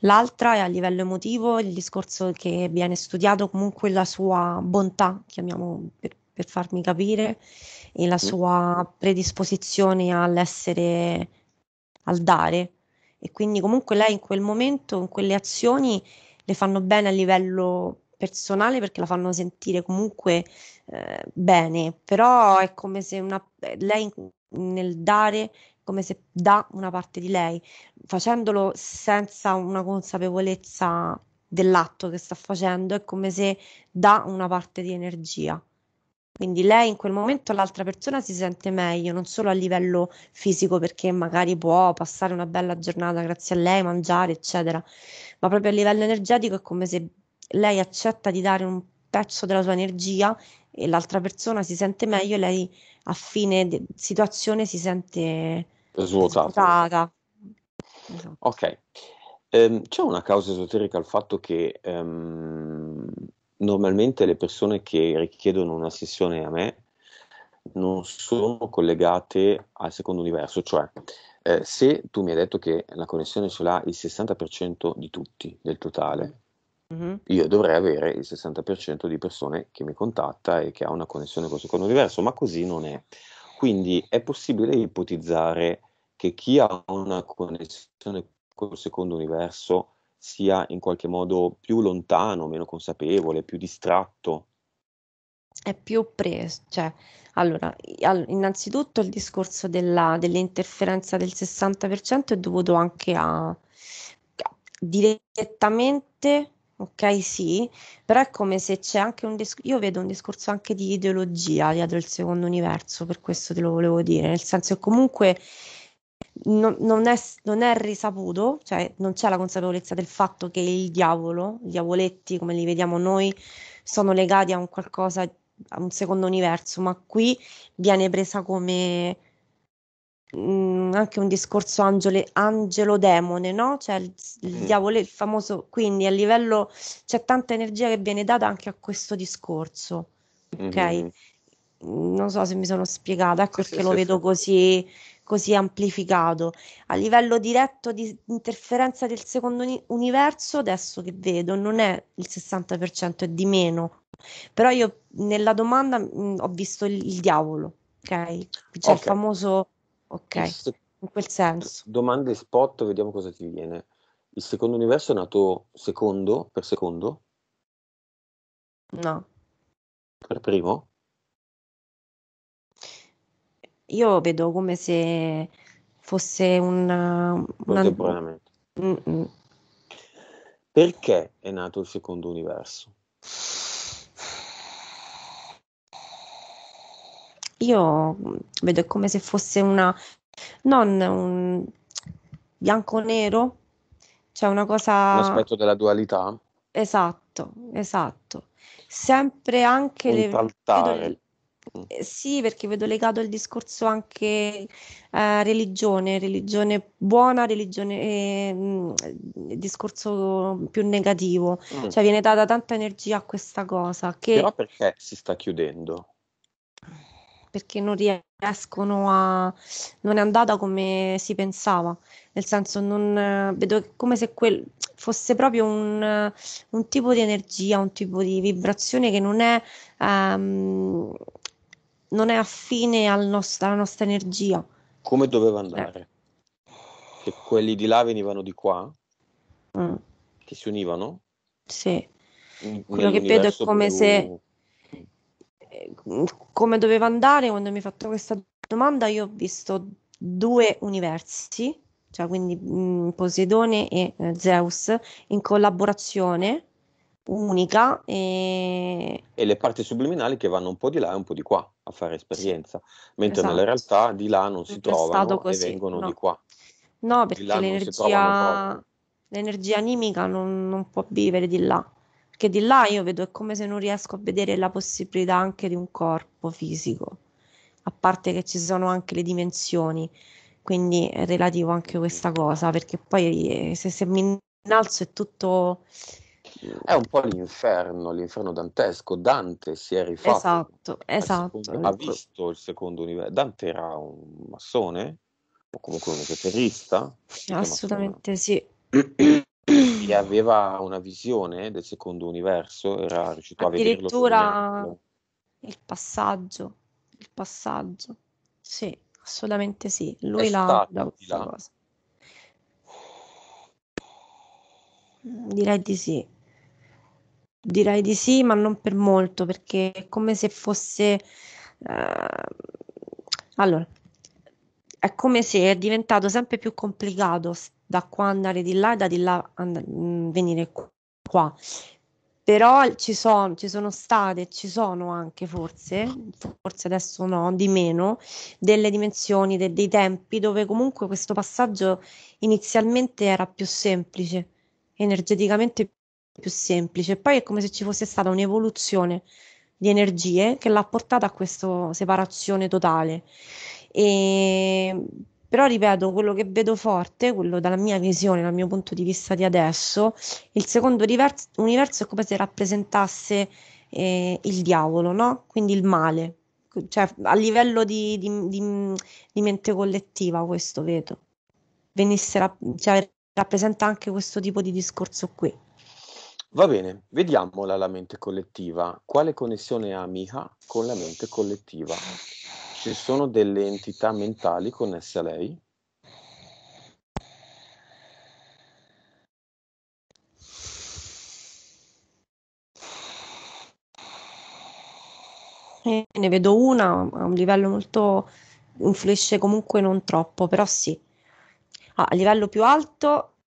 L'altra è a livello emotivo il discorso che viene studiato comunque la sua bontà, chiamiamo per, per farmi capire, e la sua predisposizione all'essere, al dare. E quindi comunque lei in quel momento, in quelle azioni, le fanno bene a livello personale perché la fanno sentire comunque eh, bene, però è come se una, eh, lei nel dare come se dà una parte di lei, facendolo senza una consapevolezza dell'atto che sta facendo, è come se dà una parte di energia. Quindi lei in quel momento l'altra persona si sente meglio, non solo a livello fisico perché magari può passare una bella giornata grazie a lei, mangiare, eccetera, ma proprio a livello energetico è come se lei accetta di dare un pezzo della sua energia e l'altra persona si sente meglio e lei a fine de- situazione si sente svuotata. svuotata. Esatto. Ok, um, c'è una causa esoterica al fatto che um, normalmente le persone che richiedono una sessione a me non sono collegate al secondo universo, cioè eh, se tu mi hai detto che la connessione ce l'ha il 60% di tutti, del totale, Mm-hmm. Io dovrei avere il 60% di persone che mi contatta e che ha una connessione col secondo universo, ma così non è. Quindi è possibile ipotizzare che chi ha una connessione col secondo universo sia in qualche modo più lontano, meno consapevole, più distratto? È più preso, cioè, allora, innanzitutto il discorso della, dell'interferenza del 60% è dovuto anche a direttamente ok sì, però è come se c'è anche un discorso, io vedo un discorso anche di ideologia dietro il secondo universo, per questo te lo volevo dire, nel senso che comunque non, non, è, non è risaputo, cioè non c'è la consapevolezza del fatto che il diavolo, i diavoletti come li vediamo noi, sono legati a un qualcosa, a un secondo universo, ma qui viene presa come mh, mm, anche un discorso angelo, angelo-demone, no? Cioè il, il mm. diavolo, il famoso, quindi a livello c'è tanta energia che viene data anche a questo discorso, ok? Mm-hmm. Non so se mi sono spiegata, ecco perché lo vedo così, così amplificato. A livello diretto di interferenza del secondo universo, adesso che vedo, non è il 60%, è di meno. Però io nella domanda mh, mm, ho visto il, il diavolo, ok? C'è okay. il famoso Ok, Se- in quel senso. Domande spot, vediamo cosa ti viene. Il secondo universo è nato secondo per secondo, No, per primo? io vedo come se fosse un... Contemporaneamente. Mm, Perché è nato il secondo universo? Io mm, vedo come se fosse una, non un bianco-nero, cioè una cosa... aspetto della dualità? Esatto, esatto. Sempre anche... le... Eh, sì, perché vedo legato il discorso anche eh, religione, religione buona, religione, eh, discorso più negativo, mm. cioè viene data tanta energia a questa cosa che... Però perché si sta chiudendo? perché non riescono a... non è andata come si pensava, nel senso non, vedo come se quel, fosse proprio un, un, tipo di energia, un tipo di vibrazione che non è, um, non è affine al nostro, alla nostra energia. Come doveva andare? Eh. Che quelli di là venivano di qua? Mm. Che si univano? Sì. In, Quello che vedo è come più... se Ehm, come doveva andare quando mi hai fatto questa domanda, io ho visto due universi, cioè quindi mh, mhmm, Poseidone e eh, Zeus, in collaborazione unica. E... e... le parti subliminali che vanno un po' di là e un po' di qua a fare esperienza, mentre esatto. nella realtà di là non si trovano così, e vengono no. di qua. No, perché l'energia, l'energia animica non, non può vivere di là. Che di là io vedo è come se non riesco a vedere la possibilità anche di un corpo fisico, a parte che ci sono anche le dimensioni, quindi è relativo anche a questa cosa, perché poi eh, se, se mi innalzo è tutto... È un po' l'inferno, l'inferno dantesco. Dante si è rifatto. Esatto, esatto. Secondo, ha visto il secondo universo. Dante era un massone? O comunque un esoterista? Assolutamente sì e aveva una visione del secondo universo, era riuscito a vederlo. Addirittura il passaggio, il passaggio. Sì, assolutamente sì. Lui l'ha questa cosa. Direi di sì. Direi di sì, ma non per molto, perché è come se fosse... Uh, allora, è come se è diventato sempre più complicato da qua andare di là e da di là and- mm, venire qua. Però ci, so, ci sono state, ci sono anche forse, forse adesso no, di meno, delle dimensioni, de- dei tempi dove comunque questo passaggio inizialmente era più semplice, energeticamente più semplice. Poi è come se ci fosse stata un'evoluzione di energie che l'ha portata a questa separazione totale. E però ripeto, quello che vedo forte, quello dalla mia visione, dal mio punto di vista di adesso, il secondo universo, universo è come se rappresentasse eh, il diavolo, no? Quindi il male. Cioè, a livello di, di, di, di mente collettiva, questo vedo. Venisse, rap- cioè, rappresenta anche questo tipo di discorso qui. Va bene, vediamola la mente collettiva. Quale connessione ha Miha con la mente collettiva? Ci sono delle entità mentali connesse a lei? Eh, ne vedo una a un livello molto influisce comunque non troppo, però sì. Ah, a livello più alto,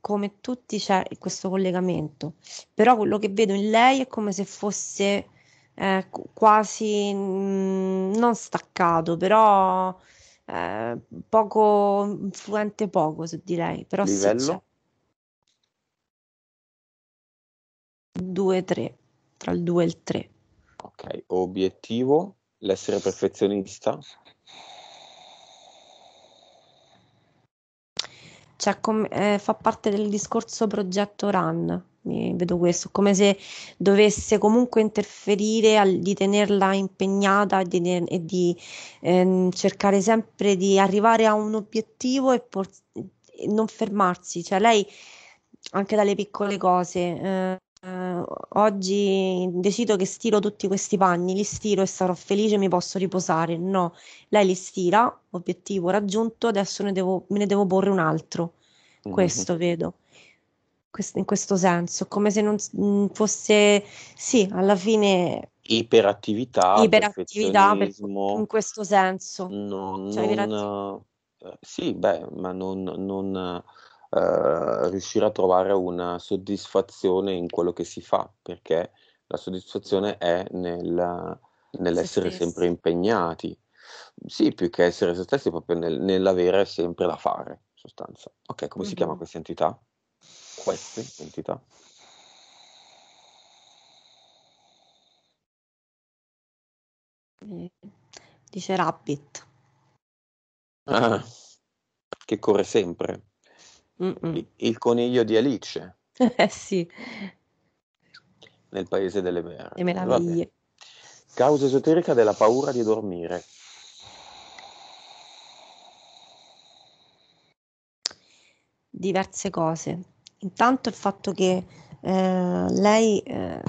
come tutti, c'è questo collegamento, però quello che vedo in lei è come se fosse eh, quasi mh, mm, non staccato, però eh, poco influente poco, se direi, però Livello? sì, c'è. 2 3 tra il 2 e il 3. Ok, obiettivo l'essere perfezionista. Cioè, com- eh, fa parte del discorso progetto run vedo questo, come se dovesse comunque interferire al, di tenerla impegnata e di, e di ehm, cercare sempre di arrivare a un obiettivo e, por- e, non fermarsi, cioè lei anche dalle piccole cose. Eh, eh, oggi decido che stiro tutti questi panni, li stiro e sarò felice, mi posso riposare. No, lei li stira, obiettivo raggiunto, adesso ne devo, me ne devo porre un altro. Mm-hmm. Questo mm-hmm. vedo quest- in questo senso, come se non mm, fosse, sì, alla fine iperattività, iperattività in questo senso. Non, cioè, non, uh, sì, beh, ma non, non uh, riuscire a trovare una soddisfazione in quello che si fa, perché la soddisfazione è nel, nell'essere se sempre impegnati. Sì, più che essere se stessi, proprio nel, nell'avere sempre da fare, in sostanza. Ok, come mm-hmm. si chiama mm-hmm. questa entità? queste entità. dice Rabbit. Ah, che corre sempre. Il, il coniglio di Alice. Eh sì. Nel paese delle vergini. Le meraviglie. Causa esoterica della paura di dormire. Diverse cose intanto il fatto che eh, lei, eh,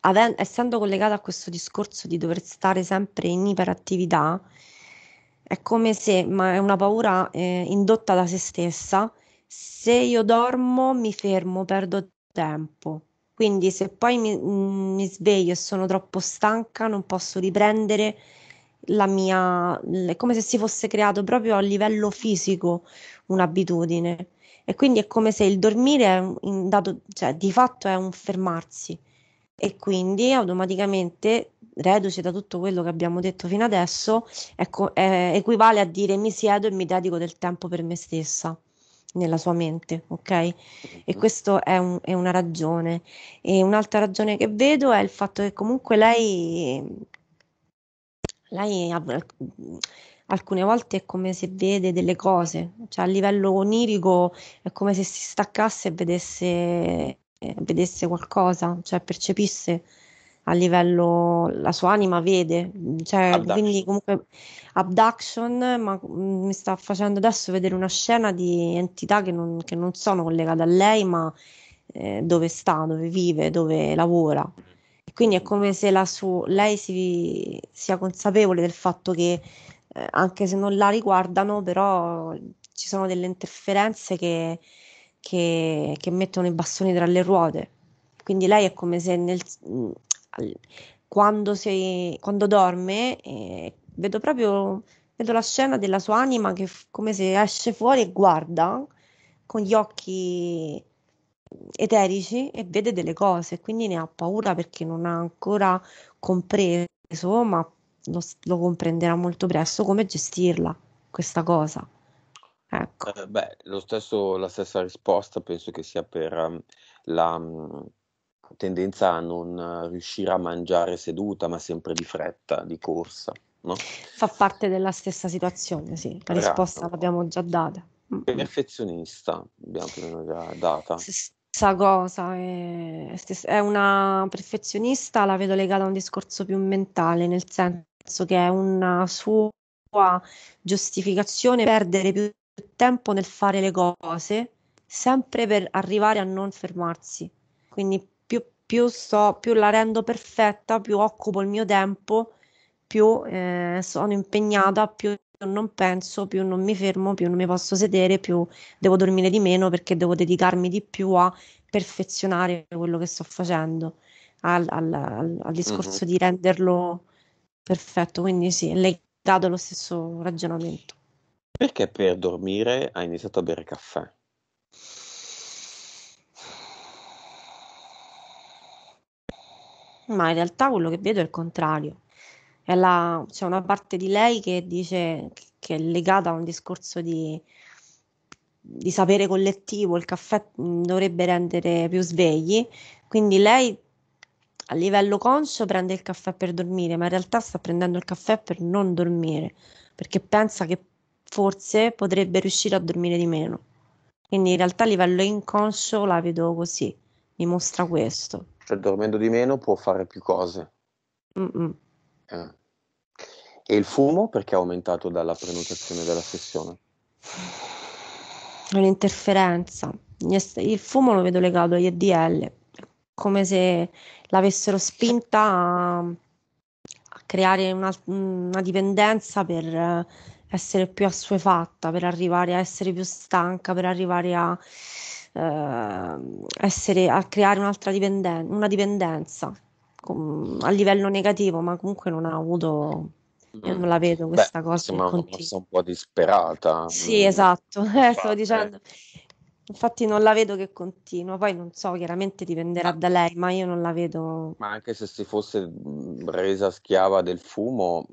aven- essendo collegata a questo discorso di dover stare sempre in iperattività, è come se, ma è una paura eh, indotta da se stessa, se io dormo mi fermo, perdo tempo. Quindi se poi mi, mm, mi sveglio e sono troppo stanca, non posso riprendere la mia, è come se si fosse creato proprio a livello fisico un'abitudine e quindi è come se il dormire è dato, cioè, di fatto è un fermarsi e quindi automaticamente reduce da tutto quello che abbiamo detto fino adesso ecco, è, equivale a dire mi siedo e mi dedico del tempo per me stessa nella sua mente, ok? E mm-hmm. questa è, un, è, una ragione. E un'altra ragione che vedo è il fatto che comunque lei lei alcune volte è come se vede delle cose, cioè a livello onirico è come se si staccasse e vedesse, eh, vedesse qualcosa, cioè percepisse a livello la sua anima vede, cioè, abduction. quindi comunque abduction, ma mm, mi sta facendo adesso vedere una scena di entità che non, che non sono collegate a lei, ma eh, dove sta, dove vive, dove lavora. Quindi è come se la su- lei si, sia consapevole del fatto che eh, anche se non la riguardano, però ci sono delle interferenze che, che, che, mettono i bastoni tra le ruote. Quindi lei è come se nel, mm, quando, si, quando dorme eh, vedo proprio vedo la scena della sua anima che come se esce fuori e guarda con gli occhi eterici e vede delle cose, quindi ne ha paura perché non ha ancora compreso, ma lo, lo comprenderà molto presto come gestirla questa cosa. Ecco. Eh, beh, stesso, la stessa risposta penso che sia per um, la um, tendenza a non riuscire a mangiare seduta, ma sempre di fretta, di corsa. No? Fa parte della stessa situazione, sì. La risposta Grazie. Esatto. l'abbiamo già data. Mm. Perfezionista, abbiamo già data. Se, Sa cosa, ehm, è una perfezionista, la vedo legata a un discorso più mentale, nel senso che è una sua giustificazione perdere più tempo nel fare le cose, sempre per arrivare a non fermarsi. Quindi più, più sto, più la rendo perfetta, più occupo il mio tempo, più eh, sono impegnata, più non penso, più non mi fermo, più non mi posso sedere, più devo dormire di meno perché devo dedicarmi di più a perfezionare quello che sto facendo, al, al, al, al discorso uh-huh. di renderlo perfetto. Quindi sì, lei ha dato lo stesso ragionamento. Perché per dormire hai iniziato a bere caffè? Ma in realtà quello che vedo è il contrario la, c'è una parte di lei che dice che è legata a un discorso di, di sapere collettivo, il caffè mm, dovrebbe rendere più svegli, quindi lei a livello conscio prende il caffè per dormire, ma in realtà sta prendendo il caffè per non dormire, perché pensa che forse potrebbe riuscire a dormire di meno. Quindi in realtà a livello inconscio la vedo così, mi mostra questo. Cioè dormendo di meno può fare più cose. Mm-mm. Eh. E il fumo perché è aumentato dalla prenotazione della sessione? È un'interferenza. Il fumo lo vedo legato agli ADL, come se l'avessero spinta a, a creare una, una dipendenza per eh, essere più assuefatta, per arrivare a essere più stanca, per arrivare a, eh, essere, a creare un'altra dipenden- una dipendenza a livello negativo, ma comunque non ha avuto io non la mm. vedo questa Beh, cosa. Insomma, una cosa un po' disperata. Sì, mm. esatto, eh, stavo dicendo. Infatti non la vedo che continua, poi non so, chiaramente dipenderà da lei, ma io non la vedo. Ma anche se si fosse mm, resa schiava del fumo,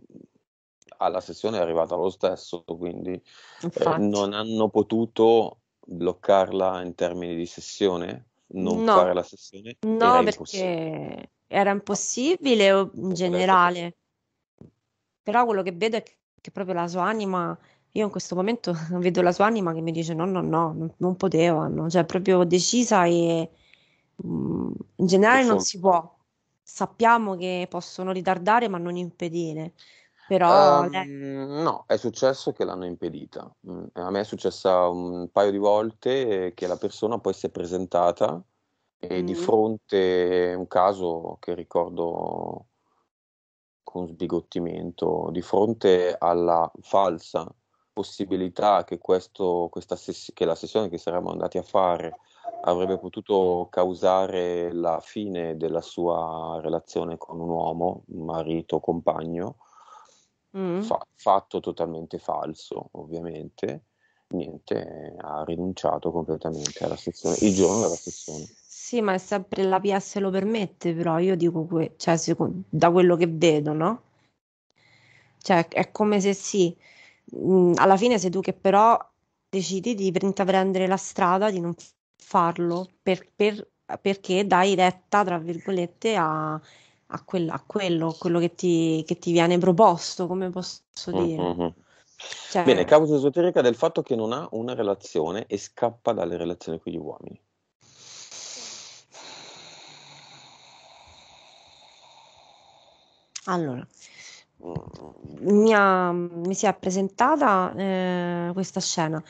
alla sessione è arrivata lo stesso, quindi eh, non hanno potuto bloccarla in termini di sessione, non no. fare la sessione. No, perché era impossibile o in generale? Però quello che vedo è che, proprio la sua anima, io in questo momento vedo la sua anima che mi dice no, no, no, non, potevano, cioè proprio decisa e mm, in generale non si può. Sappiamo che possono ritardare ma non impedire. Però um, no, è successo che l'hanno impedita. Mm, a me è successa un paio di volte che la persona poi si è presentata e mm. di fronte un caso che ricordo con sbigottimento, di fronte alla falsa possibilità che, questo, questa sess- che la sessione che saremmo andati a fare avrebbe potuto causare la fine della sua relazione con un uomo, marito, compagno, mm. fa- fatto totalmente falso ovviamente, niente, ha rinunciato completamente alla sessione, il giorno della sessione. Sì, ma è sempre la PS lo permette, però io dico, que- cioè, secondo- da quello che vedo, no? Cioè, è come se sì, mh, mm, alla fine sei tu che però decidi di intraprendere la strada di non farlo per, per, perché dai retta, tra virgolette, a, a, quel, a quello, quello che ti, che ti, viene proposto, come posso mm, dire. Mm-hmm. Cioè, Bene, causa esoterica del fatto che non ha una relazione e scappa dalle relazioni con gli uomini. Allora, mm, mi, ha, mi si è presentata eh, questa scena.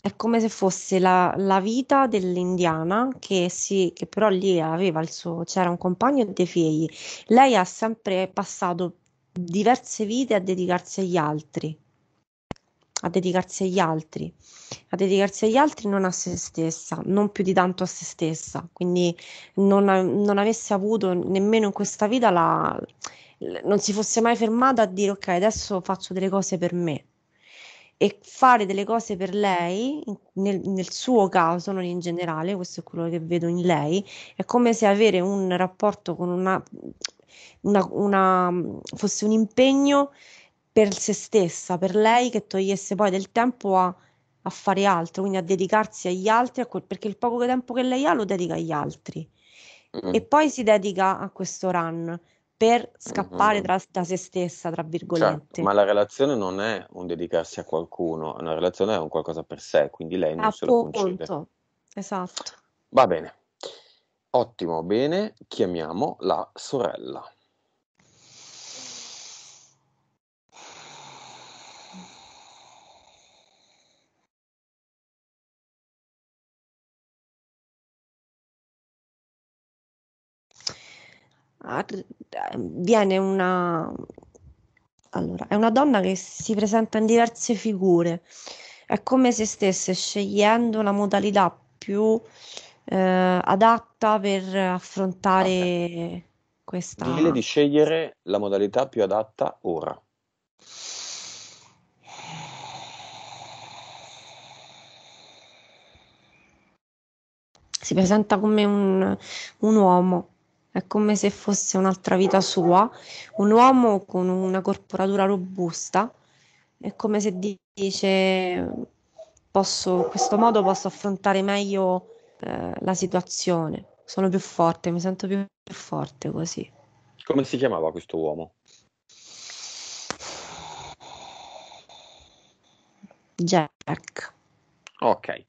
È come se fosse la, la vita dell'indiana che, si, che però lì aveva il suo, c'era un compagno e dei figli. Lei ha sempre passato diverse vite a dedicarsi agli altri a dedicarsi agli altri, a dedicarsi agli altri non a se stessa, non più di tanto a se stessa, quindi non, non avesse avuto nemmeno in questa vita la, non si fosse mai fermata a dire ok adesso faccio delle cose per me e fare delle cose per lei, nel, nel, suo caso, non in generale, questo è quello che vedo in lei, è come se avere un rapporto con una, una, una fosse un impegno per se stessa, per lei, che togliesse poi del tempo a, a fare altro, quindi a dedicarsi agli altri, a quel, perché il poco tempo che lei ha lo dedica agli altri. Mm-hmm. E poi si dedica a questo run per scappare mm-hmm. tra, da se stessa, tra cioè, virgolette. Certo, ma la relazione non è un dedicarsi a qualcuno, una relazione è un qualcosa per sé, quindi lei non a se lo concede. Esatto. Va bene. Ottimo, bene, chiamiamo la sorella. Ehm, viene una... Allora, è una donna che si presenta in diverse figure, è come se stesse scegliendo la modalità più eh, adatta per affrontare okay. questa... Dile di scegliere la modalità più adatta ora. Si presenta come un, un uomo è come se fosse un'altra vita sua, un uomo con una corporatura robusta, è come se dice posso, in questo modo posso affrontare meglio eh, la situazione, sono più forte, mi sento più, forte così. Come si chiamava questo uomo? Jack. Ok.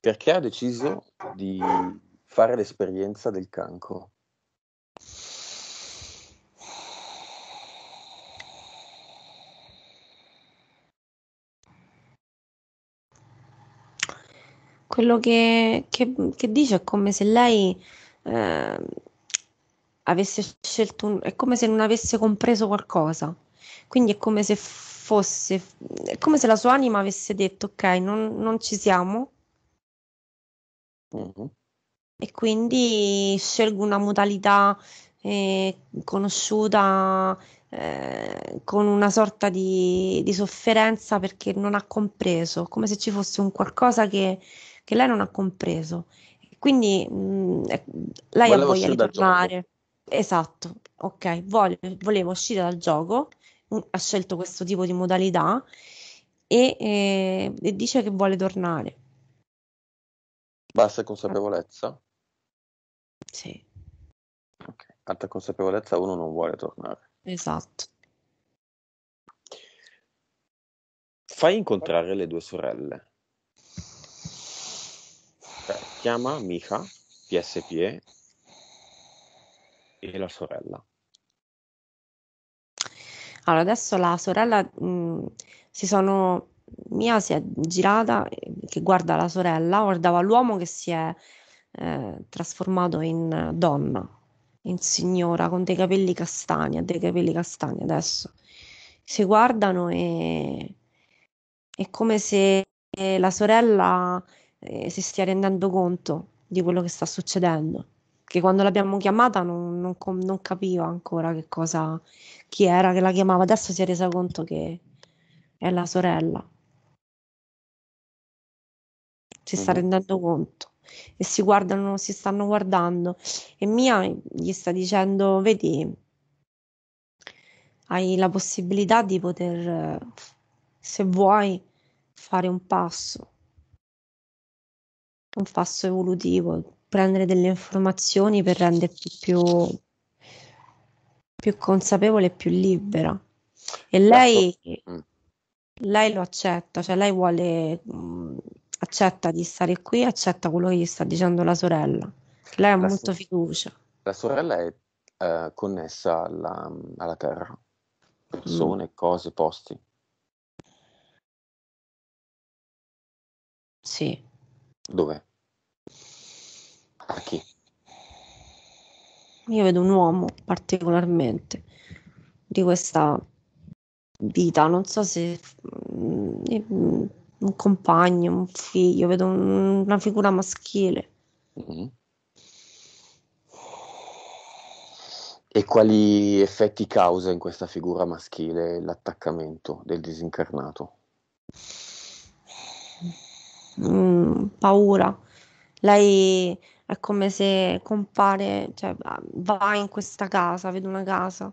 Perché ha deciso di fare l'esperienza del cancro? quello che, che, che dice è come se lei eh, avesse scelto, un, è come se non avesse compreso qualcosa, quindi è come se fosse, è come se la sua anima avesse detto ok, non, non ci siamo. Mm-hmm. E quindi scelgo una modalità eh, conosciuta eh, con una sorta di, di, sofferenza perché non ha compreso, come se ci fosse un qualcosa che, che lei non ha compreso. Quindi mh, mm, eh, lei Volevo ha voglia di tornare. Esatto, ok, Vole, voleva uscire dal gioco, ha scelto questo tipo di modalità e, eh, e, dice che vuole tornare. Basta consapevolezza? Sì. Okay. Alta consapevolezza uno non vuole tornare. Esatto. Fai incontrare le due sorelle chiama Mika, PSPE, e la sorella. Allora, adesso la sorella mh, mm, si sono. Mia si è girata che guarda la sorella, guardava l'uomo che si è eh, trasformato in donna, in signora con dei capelli castani, ha dei capelli castani adesso. Si guardano e è come se la sorella eh, si stia rendendo conto di quello che sta succedendo, che quando l'abbiamo chiamata non, non, non capiva ancora che cosa, chi era che la chiamava, adesso si è resa conto che è la sorella. Si sta mm-hmm. rendendo conto e si guardano, si stanno guardando e Mia gli sta dicendo, vedi, hai la possibilità di poter, se vuoi, fare un passo un passo evolutivo, prendere delle informazioni per renderti più, più consapevole e più libera. E certo. lei, mm. lei lo accetta, cioè lei vuole, mh, mm, accetta di stare qui, accetta quello che gli sta dicendo la sorella. Lei ha la molto so- fiducia. La sorella è eh, connessa alla, alla, terra, persone, mm. cose, posti. Sì. Dov'è? A chi? Io vedo un uomo particolarmente di questa vita, non so se mm, un compagno, un figlio, vedo una figura maschile. Mm. E quali effetti causa in questa figura maschile l'attaccamento del disincarnato? mh, mm, paura. Lei è come se compare, cioè va in questa casa, vedo una casa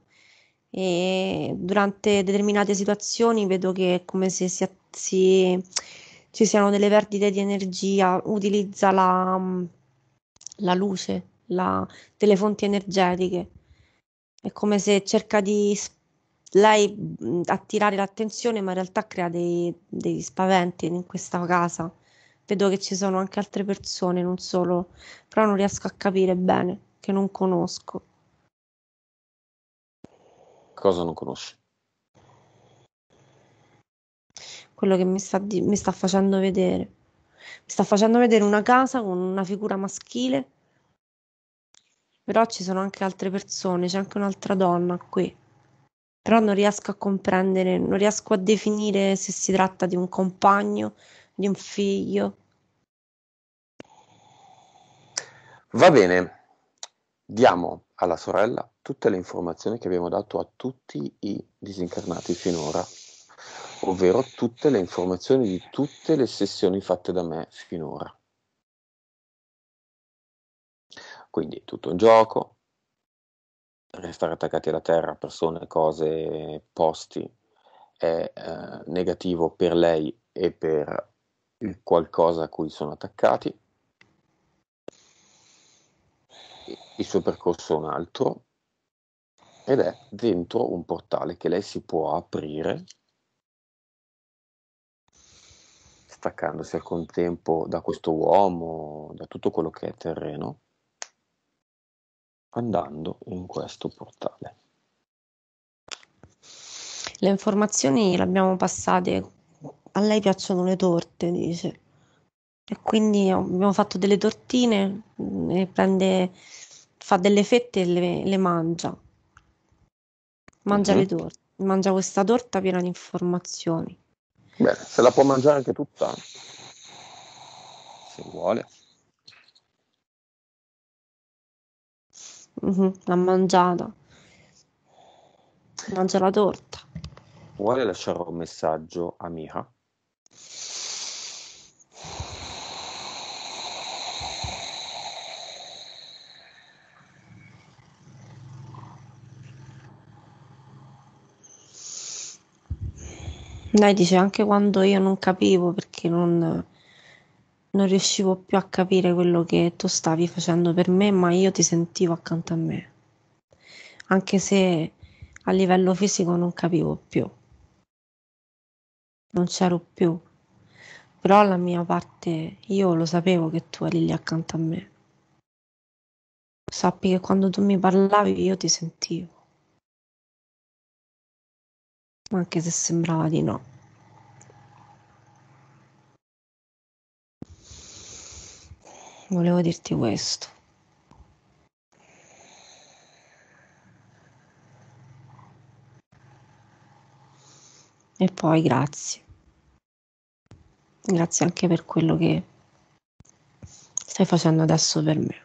e durante determinate situazioni vedo che è come se si, si, ci siano delle perdite di energia, utilizza la, mm, la luce, la, delle fonti energetiche. È come se cerca di lei mm, attirare l'attenzione, ma in realtà crea dei, degli spaventi in questa casa vedo che ci sono anche altre persone, non solo, però non riesco a capire bene, che non conosco. Cosa non conosci? Quello che mi sta, di- mi sta facendo vedere. Mi sta facendo vedere una casa con una figura maschile, però ci sono anche altre persone, c'è anche un'altra donna qui però non riesco a comprendere, non riesco a definire se si tratta di un compagno, di un figlio, Va bene, diamo alla sorella tutte le informazioni che abbiamo dato a tutti i disincarnati finora, ovvero tutte le informazioni di tutte le sessioni fatte da me finora. Quindi tutto un gioco, restare attaccati alla terra, persone, cose, posti, è eh, negativo per lei e per il qualcosa a cui sono attaccati il suo percorso è un altro ed è dentro un portale che lei si può aprire staccandosi al contempo da questo uomo, da tutto quello che è terreno, andando in questo portale. Le informazioni le abbiamo passate, a lei piacciono le torte, dice. E quindi abbiamo fatto delle tortine mm, e prende fa delle fette e le, le mangia. Mangia, mm-hmm. le mhm. torte, mangia questa torta piena di informazioni. Beh, se la può mangiare anche tutta, se vuole. Mm-hmm, l'ha mangiata. Mangia la torta. Vuole lasciare un messaggio a Miha? Lei dice anche quando io non capivo perché non, non riuscivo più a capire quello che tu stavi facendo per me, ma io ti sentivo accanto a me, anche se a livello fisico non capivo più, non c'ero più, però la mia parte, io lo sapevo che tu eri lì accanto a me. Sappi che quando tu mi parlavi io ti sentivo anche se sembrava di no. Volevo dirti questo. E poi grazie. Grazie anche per quello che stai facendo adesso per me.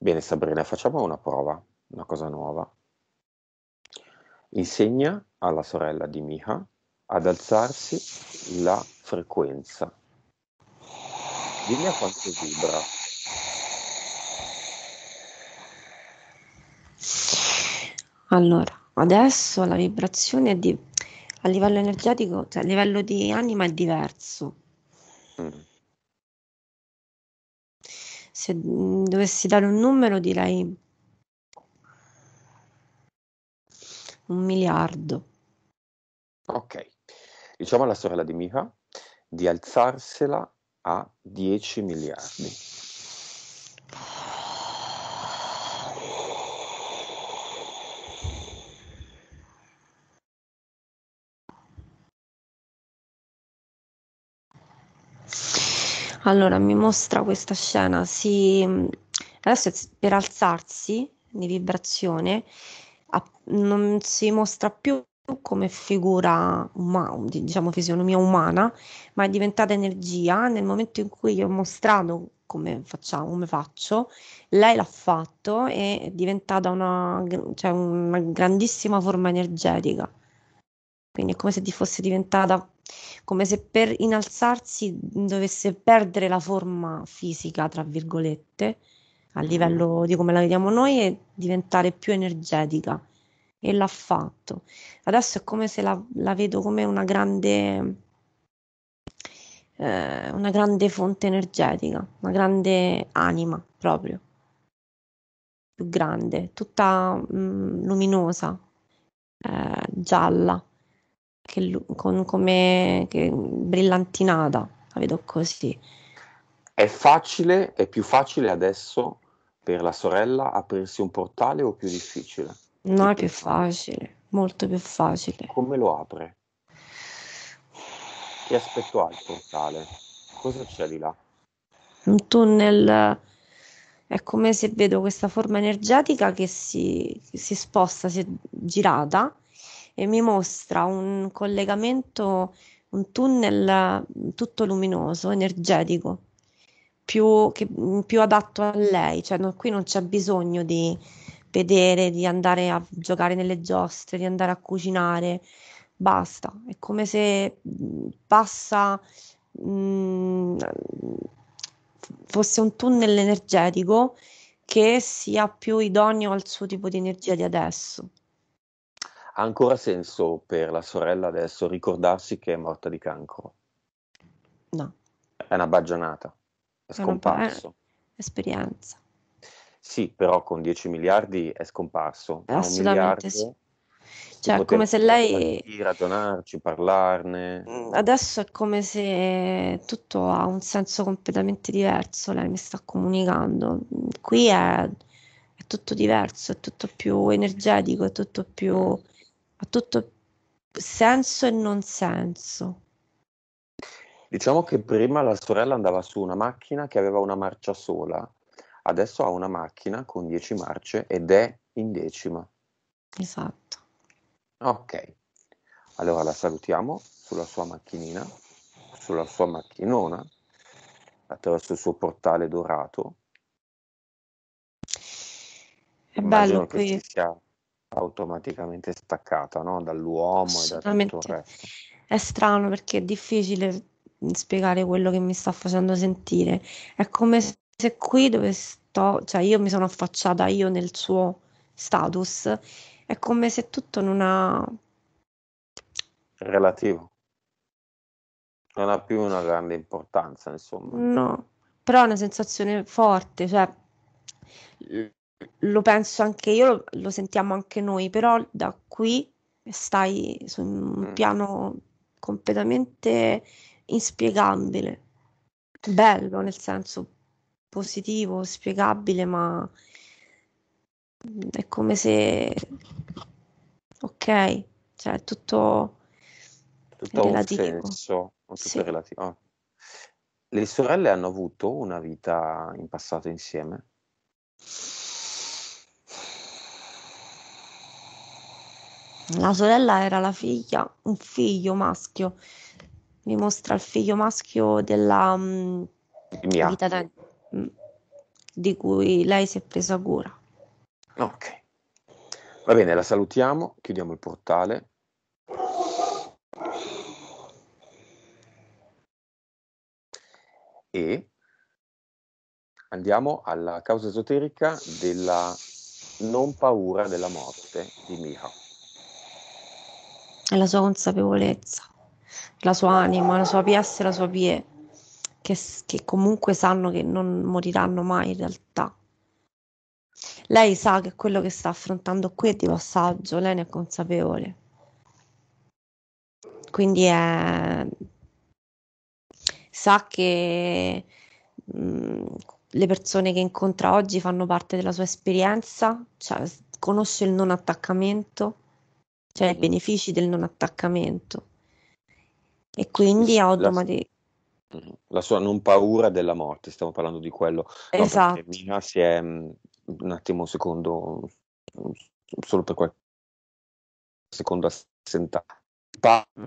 Bene Sabrina, facciamo una prova una cosa nuova. Insegna alla sorella di Miha ad alzarsi la frequenza. Dimmi a quanto vibra. Allora, adesso la vibrazione di, a livello energetico, cioè a livello di anima è diverso. Mm. Se dovessi dare un numero direi un miliardo. Ok, diciamo alla sorella di Mika di alzarsela a 10 miliardi. Allora mi mostra questa scena, si... Mm, adesso per alzarsi di vibrazione non si mostra più come figura umana, diciamo fisionomia umana, ma è diventata energia. Nel momento in cui io ho mostrato come facciamo, come faccio, lei l'ha fatto e è diventata una, cioè una grandissima forma energetica. Quindi è come se ti fosse diventata, come se per innalzarsi dovesse perdere la forma fisica, tra virgolette, a mm. livello di come la vediamo noi e diventare più energetica e l'ha fatto. Adesso è come se la, la vedo come una grande, eh, una grande fonte energetica, una grande anima proprio, più grande, tutta mh, mm, luminosa, eh, gialla, che, con, come, che brillantinata, la vedo così. È facile, è più facile adesso per la sorella aprirsi un portale o più difficile? No, è più facile, molto più facile. Come lo apre? Che aspetto ha il portale? Cosa c'è di là? Un tunnel è come se vedo questa forma energetica che si, si sposta, si è girata e mi mostra un collegamento, un tunnel tutto luminoso, energetico più, che, mm, più adatto a lei, cioè no, qui non c'è bisogno di vedere, di andare a giocare nelle giostre, di andare a cucinare, basta, è come se mm, passa, mh, mm, fosse un tunnel energetico che sia più idoneo al suo tipo di energia di adesso. Ha ancora senso per la sorella adesso ricordarsi che è morta di cancro? No. È una bagionata. È scomparso. esperienza. Sì, però con 10 miliardi è scomparso. Cioè, è assolutamente sì. Cioè, come se lei... Ragionarci, parlarne. Mm, adesso è come se tutto ha un senso completamente diverso, lei mi sta comunicando. Mm, qui è, è tutto diverso, è tutto più energetico, è tutto più... ha tutto senso e non senso. Diciamo che prima la sorella andava su una macchina che aveva una marcia sola, adesso ha una macchina con 10 marce ed è in decima. Esatto. Ok, allora la salutiamo sulla sua macchinina, sulla sua macchinona, attraverso il suo portale dorato. È bello che qui. si sia automaticamente staccata no? dall'uomo e da tutto il resto. È strano perché è difficile spiegare quello che mi sta facendo sentire. È come se qui dove sto, cioè io mi sono affacciata io nel suo status, è come se tutto non ha... Relativo. Non ha più una grande importanza, insomma. No, però è una sensazione forte, cioè lo penso anche io, lo, lo sentiamo anche noi, però da qui stai su un mm. piano completamente inspiegabile. Bello nel senso positivo, spiegabile, ma è come se ok, cioè tutto tutto relativo. un senso, tutto sì. relativo. Ah. Le sorelle hanno avuto una vita in passato insieme? La sorella era la figlia, un figlio maschio mi mostra il figlio maschio della mm, mia. vita da, mm, di cui lei si è presa cura. Ok, va bene, la salutiamo, chiudiamo il portale. E andiamo alla causa esoterica della non paura della morte di Miha. E la sua consapevolezza la sua anima, la sua PS e la sua PE, che, che comunque sanno che non moriranno mai in realtà. Lei sa che quello che sta affrontando qui è di passaggio, lei ne è consapevole. Quindi è... sa che mh, mm, le persone che incontra oggi fanno parte della sua esperienza, cioè, conosce il non attaccamento, cioè i benefici del non attaccamento e quindi ha automaticamente la sua non paura della morte, stiamo parlando di quello. Esatto. No, Mina si è mhmm, un attimo, un secondo, mhmm, solo per qualche secondo assentata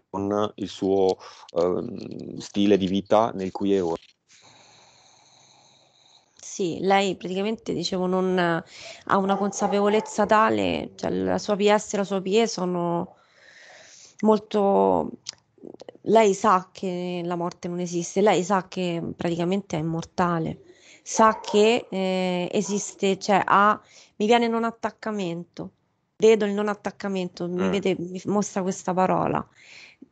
con il suo uh, stile di vita nel cui è ora. Sì, lei praticamente dicevo non ha una consapevolezza tale, cioè la sua PS e la sua PE sono molto lei sa che la morte non esiste, lei sa che praticamente è immortale, sa che eh, esiste, cioè ha, mi viene non attaccamento, vedo il non attaccamento, mi, mm. vede, mi mostra questa parola,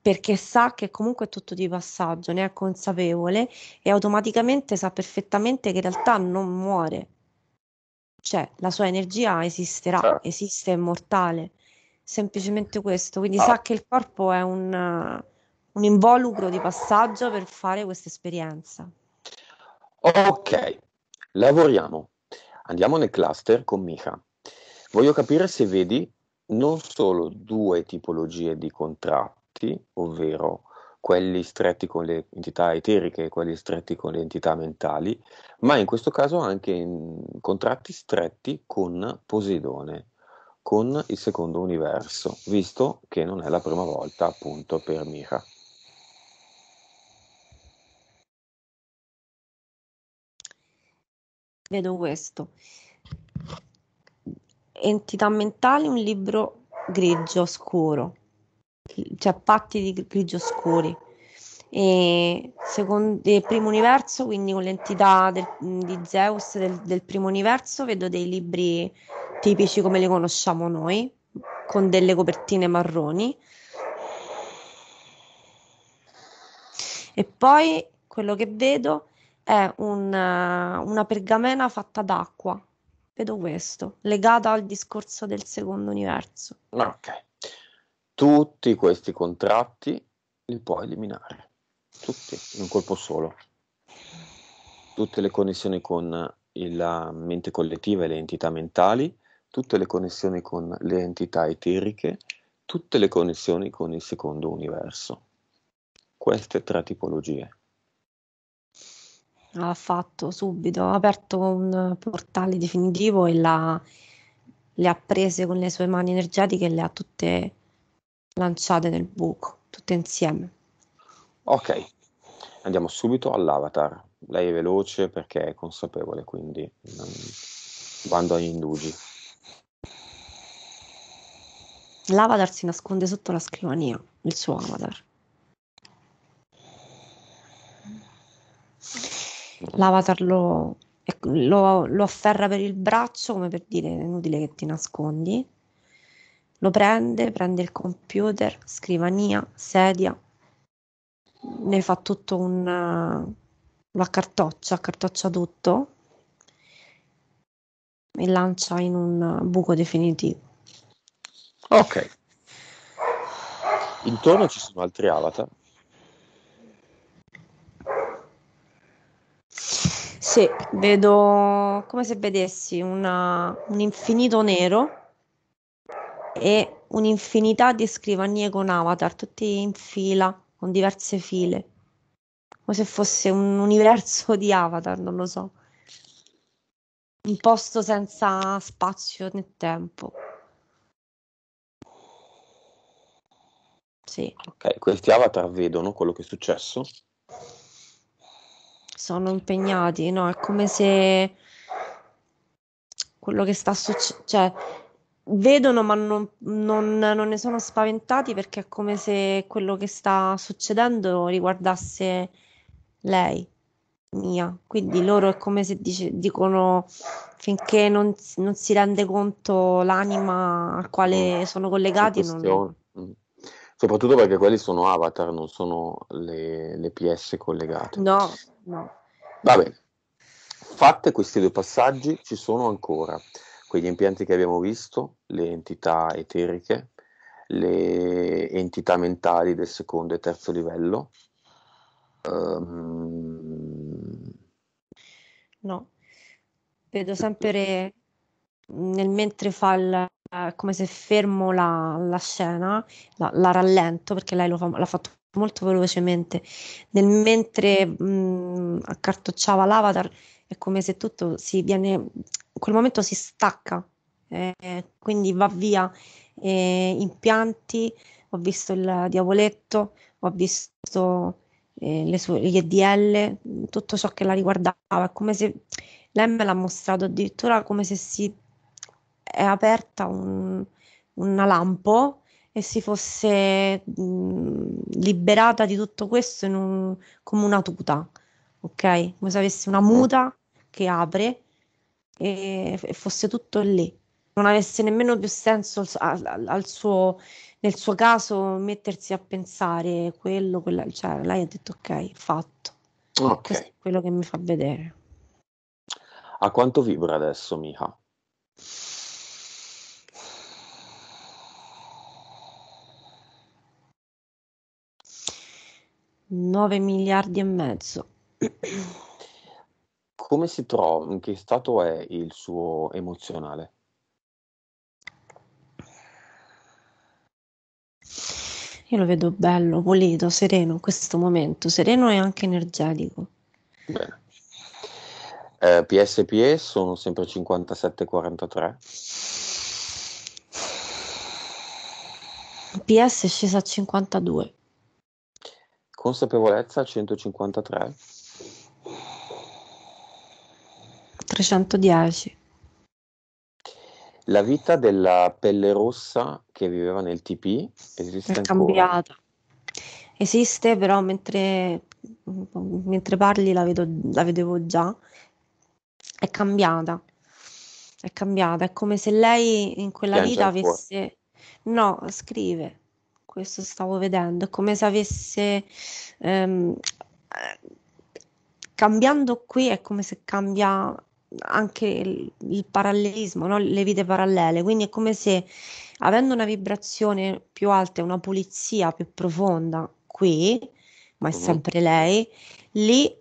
perché sa che comunque è tutto di passaggio, ne è consapevole e automaticamente sa perfettamente che in realtà non muore, cioè la sua energia esisterà, certo. esiste, è immortale semplicemente questo. Quindi ah. sa che il corpo è un, un involucro di passaggio per fare questa esperienza. Ok, lavoriamo. Andiamo nel cluster con Mika. Voglio capire se vedi non solo due tipologie di contratti, ovvero quelli stretti con le entità eteriche e quelli stretti con le entità mentali, ma in questo caso anche contratti stretti con Poseidone, con il secondo universo, visto che non è la prima volta appunto per Mika. vedo questo. Entità mentali, un libro grigio scuro, cioè patti di grigio scuri. E secondo il primo universo, quindi con l'entità del, di Zeus del, del primo universo, vedo dei libri tipici come li conosciamo noi, con delle copertine marroni. E poi quello che vedo è un, eh, una pergamena fatta d'acqua. Vedo questo, legata al discorso del secondo universo. Ok. Tutti questi contratti li puoi eliminare. Tutti, in un colpo solo. Tutte le connessioni con la mente collettiva e le entità mentali, tutte le connessioni con le entità eteriche, tutte le connessioni con il secondo universo. Queste tre tipologie. Ha fatto subito, ha aperto un portale definitivo e la, le ha prese con le sue mani energetiche e le ha tutte lanciate nel buco, tutte insieme. Ok, andiamo subito all'avatar. Lei è veloce perché è consapevole, quindi bando agli indugi. L'avatar si nasconde sotto la scrivania, il suo avatar. l'avatar lo, lo, lo afferra per il braccio come per dire è inutile che ti nascondi, lo prende, prende il computer, scrivania, sedia, ne fa tutto un... lo accartoccia, accartoccia tutto e lancia in un buco definitivo. Ok. Intorno ci sono altri avatar Sì, vedo come se vedessi una, un infinito nero e un'infinità di scrivanie con avatar, tutti in fila, con diverse file, come se fosse un universo di avatar, non lo so. Un posto senza spazio né tempo. Sì. Ok, questi avatar vedono quello che è successo sono impegnati, no? È come se quello che sta succedendo, cioè vedono ma non, non, non, ne sono spaventati perché è come se quello che sta succedendo riguardasse lei, mia. Quindi loro è come se dice, dicono finché non, non, si rende conto l'anima al quale mm. sono collegati. Non... Mm. Soprattutto perché quelli sono avatar, non sono le, le PS collegate. No, no. Va bene. Fatte questi due passaggi, ci sono ancora quegli impianti che abbiamo visto, le entità eteriche, le entità mentali del secondo e terzo livello. Um... No, vedo sempre nel mentre fa il, come se fermo la, la scena, la, la, rallento perché lei fa, l'ha fatto molto velocemente. Nel mentre mh, mm, accartocciava l'avatar, è come se tutto si viene, in quel momento si stacca, eh, quindi va via eh, impianti. Ho visto il diavoletto, ho visto eh, sue, gli EDL, tutto ciò che la riguardava. È come se lei me l'ha mostrato addirittura come se si è aperta un, una lampo e si fosse mh, mhmm, liberata di tutto questo in un, come una tuta, ok? Come se avesse una muta che apre e, e fosse tutto lì. Non avesse nemmeno più senso al, al, al suo, nel suo caso mettersi a pensare quello, quella, cioè lei ha detto ok, fatto. Okay. Questo è quello che mi fa vedere. A quanto vibra adesso, Miha? 9 miliardi e mezzo. Come si trova? In che stato è il suo emozionale? Io lo vedo bello, pulito, sereno in questo momento, sereno e anche energetico. Bene. Eh, PSPE sono sempre 57,43. PS è scesa a 52. Consapevolezza 153. 310. La vita della pelle rossa che viveva nel TP esiste è cambiata. Esiste, però mentre, mentre parli la, vedo, la vedevo già. È cambiata. È cambiata. È come se lei in quella Piange vita avesse... No, scrive questo stavo vedendo, è come se avesse, ehm, cambiando qui è come se cambia anche il, il parallelismo, no? le vite parallele, quindi è come se avendo una vibrazione più alta e una pulizia più profonda qui, ma è mhm. sempre lei, lì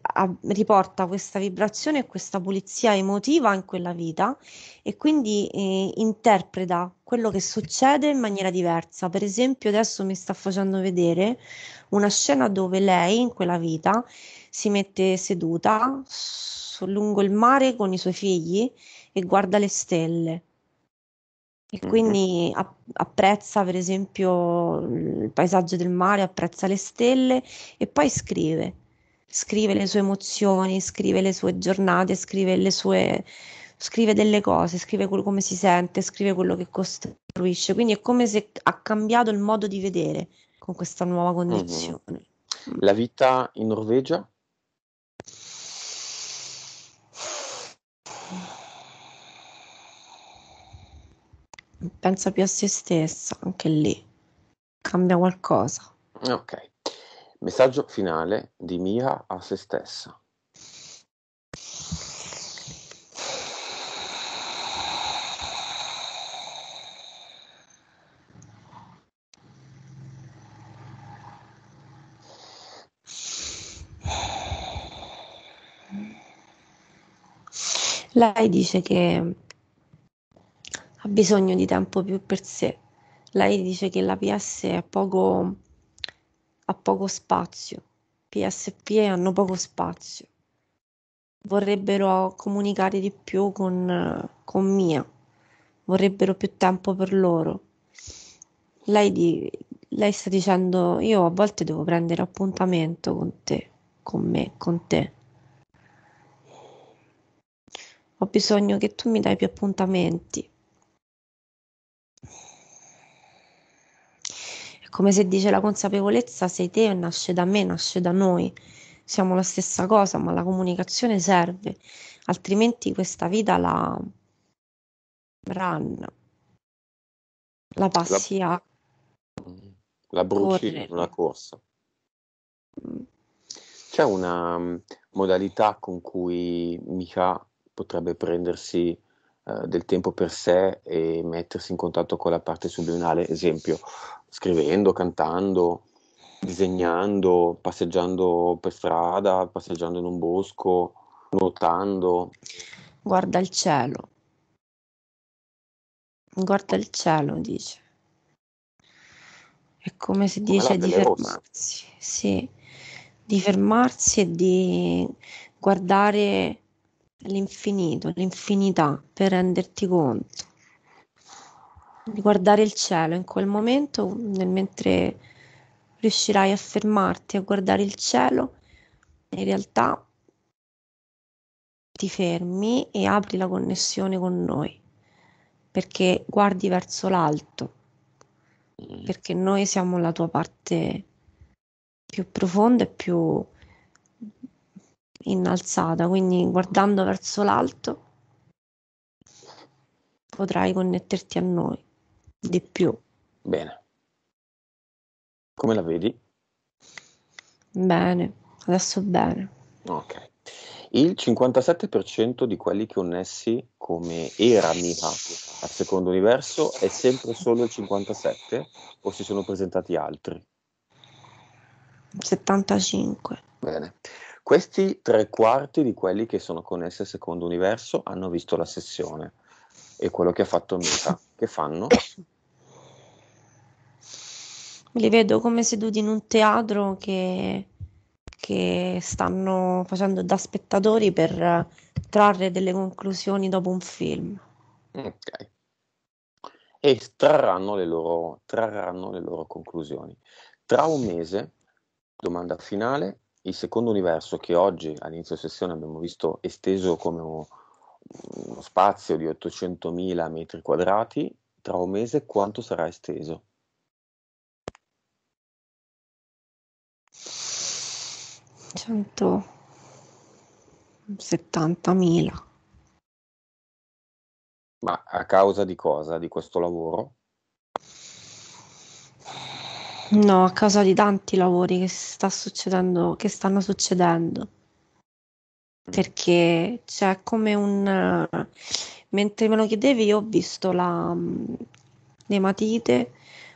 a, riporta questa vibrazione e questa pulizia emotiva in quella vita e quindi eh, interpreta quello che succede in maniera diversa. Per esempio, adesso mi sta facendo vedere una scena dove lei in quella vita si mette seduta su, lungo il mare con i suoi figli e guarda le stelle. E mm-hmm. quindi apprezza per esempio il paesaggio del mare, apprezza le stelle e poi scrive scrive le sue emozioni, scrive le sue giornate, scrive le sue scrive delle cose, scrive quello, come si sente, scrive quello che costruisce, quindi è come se ha cambiato il modo di vedere con questa nuova mm-hmm. condizione. Mm-hmm. La vita in Norvegia? Pensa più a se stessa, anche lì cambia qualcosa. Ok. Messaggio finale di Mia a se stessa. Lei dice che ha bisogno di tempo più per sé. Lei dice che la l'APS è poco ha poco spazio, PSP hanno poco spazio, vorrebbero comunicare di più con, con Mia, vorrebbero più tempo per loro. Lei, di, lei sta dicendo io a volte devo prendere appuntamento con te, con me, con te ho bisogno che tu mi dai più appuntamenti. Come se dice la consapevolezza sei te, nasce da me, nasce da noi. Siamo la stessa cosa, ma la comunicazione serve, altrimenti questa vita la run, la passi la... a... Mm. La bruci in una corsa. C'è una mm, modalità con cui Mika potrebbe prendersi eh, del tempo per sé e mettersi in contatto con la parte subliminale. Esempio, scrivendo, cantando, disegnando, passeggiando per strada, passeggiando in un bosco, nuotando. Guarda il cielo. Guarda il cielo, dice. È come se dice come di fermarsi, sì, di fermarsi e di guardare l'infinito, l'infinità per renderti conto guardare il cielo in quel momento, nel mentre riuscirai a fermarti a guardare il cielo, in realtà ti fermi e apri la connessione con noi, perché guardi verso l'alto, perché noi siamo la tua parte più profonda e più innalzata, quindi guardando verso l'alto potrai connetterti a noi. Di più. Bene. Come la vedi? Bene, adesso bene. Ok. Il 57% di quelli connessi come era Miha al secondo universo è sempre solo il 57% o si sono presentati altri? 75. Bene. Questi tre quarti di quelli che sono connessi al secondo universo hanno visto la sessione e quello che ha fatto Meta, che fanno? Li vedo come seduti in un teatro che, che stanno facendo da spettatori per trarre delle conclusioni dopo un film. Ok. E trarranno le loro, trarranno le loro conclusioni. Tra un mese, domanda finale, il secondo universo che oggi all'inizio sessione abbiamo visto esteso come un uno spazio di 800.000 metri quadrati, tra un mese quanto sarà esteso? Cento... 70.000. Ma a causa di cosa? Di questo lavoro? No, a causa di tanti lavori che, sta succedendo, che stanno succedendo. Mm. perché c'è come un... mentre me lo chiedevi io ho visto la, le mm, matite,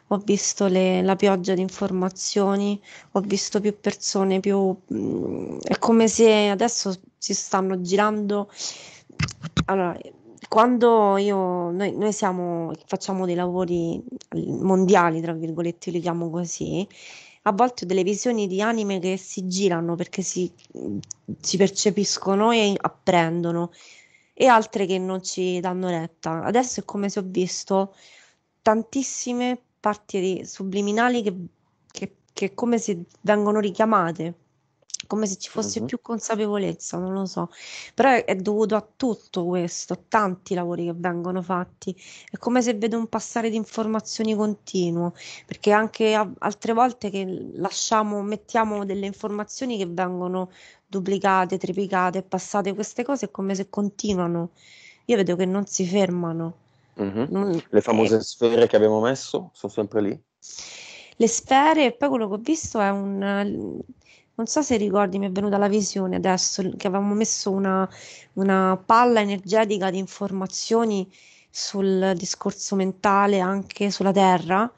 ho visto le, la pioggia di informazioni, ho visto più persone, più... Mm, è come se adesso si stanno girando... Allora, quando io, noi, noi siamo, facciamo dei lavori mondiali, tra virgolette, li chiamo così, a volte ho delle visioni di anime che si girano perché si, si percepiscono e apprendono e altre che non ci danno retta. Adesso è come se ho visto tantissime parti subliminali che, che, che come se vengono richiamate come se ci fosse uh-huh. più consapevolezza, non lo so, però è, è, dovuto a tutto questo, a tanti lavori che vengono fatti, è come se vedo un passare di informazioni continuo, perché anche a, altre volte che lasciamo, mettiamo delle informazioni che vengono duplicate, triplicate, passate, queste cose è come se continuano, io vedo che non si fermano. Uh-huh. Non, Le famose eh, sfere che abbiamo messo sono sempre lì? le sfere e poi quello che ho visto è un non so se ricordi, mi è venuta la visione adesso che avevamo messo una, una palla energetica di informazioni sul discorso mentale anche sulla Terra,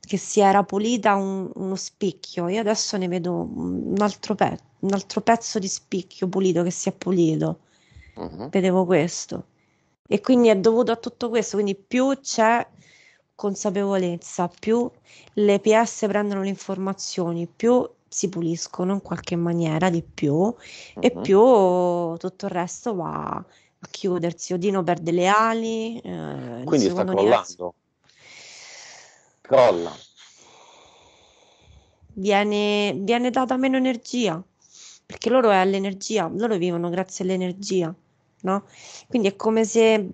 che si era pulita un, uno spicchio. Io adesso ne vedo un altro, pe- un altro, pezzo di spicchio pulito che si è pulito. Uh-huh. Vedevo questo. E quindi è dovuto a tutto questo, quindi più c'è consapevolezza, più le PS prendono le informazioni, più si puliscono in qualche maniera di più uh-huh. e mhm. più tutto il resto va a chiudersi. Odino perde le ali. Eh, Quindi sta crollando. Universo. Crolla. Viene, viene data meno energia perché loro è l'energia, loro vivono grazie all'energia, no? Quindi è come se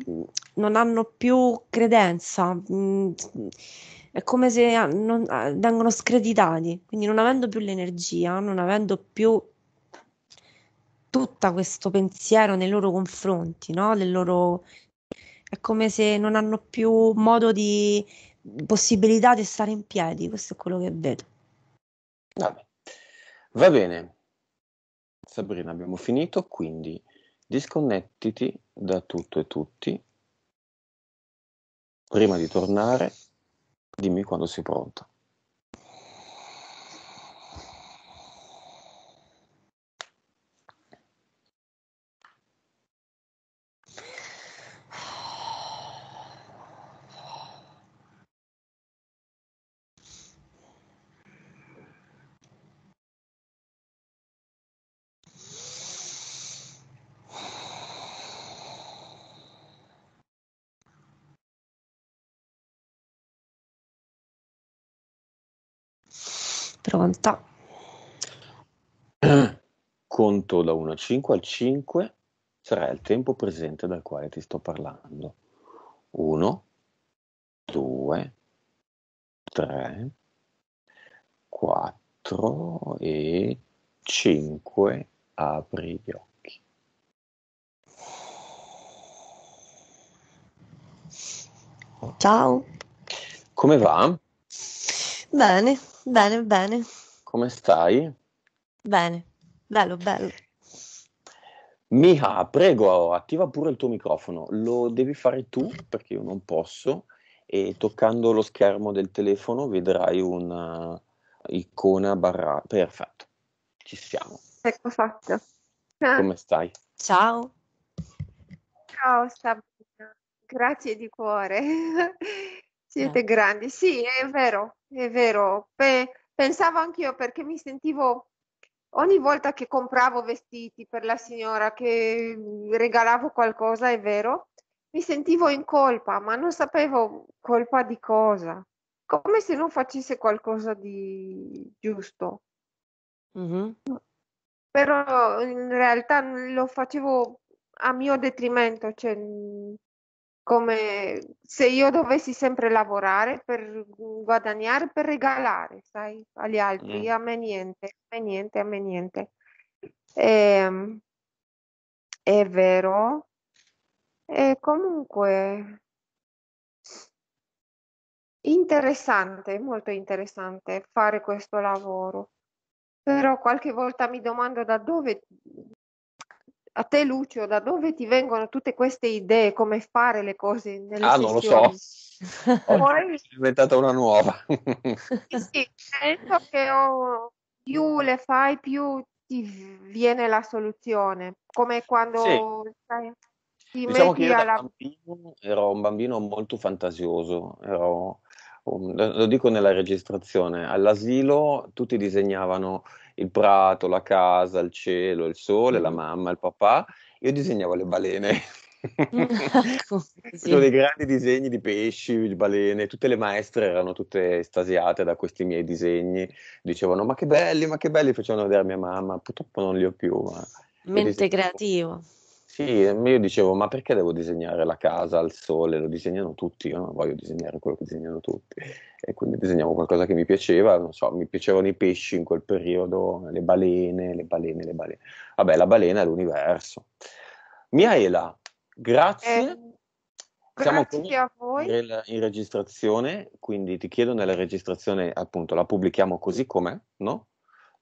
non hanno più credenza, mm, è come se ah, non, ah, vengono screditati, quindi non avendo più l'energia, non avendo più tutto questo pensiero nei loro confronti, no? loro... è come se non hanno più modo di possibilità di stare in piedi, questo è quello che vedo. Vabbè. Va bene, Sabrina, abbiamo finito, quindi disconnettiti da tutto e tutti prima di tornare Dimmi quando sei pronta. Pronta. Conto da 1 a 5. Al 5 sarà il tempo presente dal quale ti sto parlando. 1, 2, 3, 4 e 5. Apri gli occhi. Ciao. Come va? Bene. Bene, bene. Come stai? Bene, bello, bello. Miha, prego, attiva pure il tuo microfono. Lo devi fare tu perché io non posso. E toccando lo schermo del telefono vedrai un'icona eh, barra. Perfetto, ci siamo. Ecco fatto. Ah. Come stai? Ciao. Ciao Sabrina, grazie di cuore. Siete grandi, sì, è vero, è vero. Pe- pensavo anch'io perché mi sentivo ogni volta che compravo vestiti per la signora, che mm, regalavo qualcosa, è vero, mi sentivo in colpa, ma non sapevo colpa di cosa, come se non facesse qualcosa di giusto. Mm-hmm. Però in realtà lo facevo a mio detrimento, cioè mm, come se io dovessi sempre lavorare per guadagnare, per regalare, sai, agli altri, mm. a me niente, a me niente, a me niente. E, ehm, è vero. E comunque interessante, molto interessante fare questo lavoro. Però qualche volta mi domando da dove a te Lucio, da dove ti vengono tutte queste idee, come fare le cose nelle Ah, sessioni? non lo so. Ho Poi... inventata una nuova. sì, penso che oh, più le fai, più ti viene la soluzione, come quando sì. sai, ti diciamo metti alla... Bambino, ero un bambino molto fantasioso, ero, lo dico nella registrazione, all'asilo tutti disegnavano il prato, la casa, il cielo, il sole, la mm. mamma, il papà, io disegnavo le balene. Sono dei grandi disegni di pesci, di balene, tutte le maestre erano tutte estasiate da questi miei disegni, dicevano ma che belli, ma che belli, facevano vedere mia mamma, purtroppo non li ho più. Ma... Mente creativo. Sì, ehm, io dicevo, ma perché devo disegnare la casa al sole? Lo disegnano tutti, io non voglio disegnare quello che disegnano tutti. E quindi disegnavo qualcosa che mi piaceva, non so, mi piacevano i pesci in quel periodo, le balene, le balene, le balene. Vabbè, la balena è l'universo. Miaela, grazie. Eh, Siamo grazie a voi. In registrazione, quindi ti chiedo nella registrazione, appunto, la pubblichiamo così com'è, no?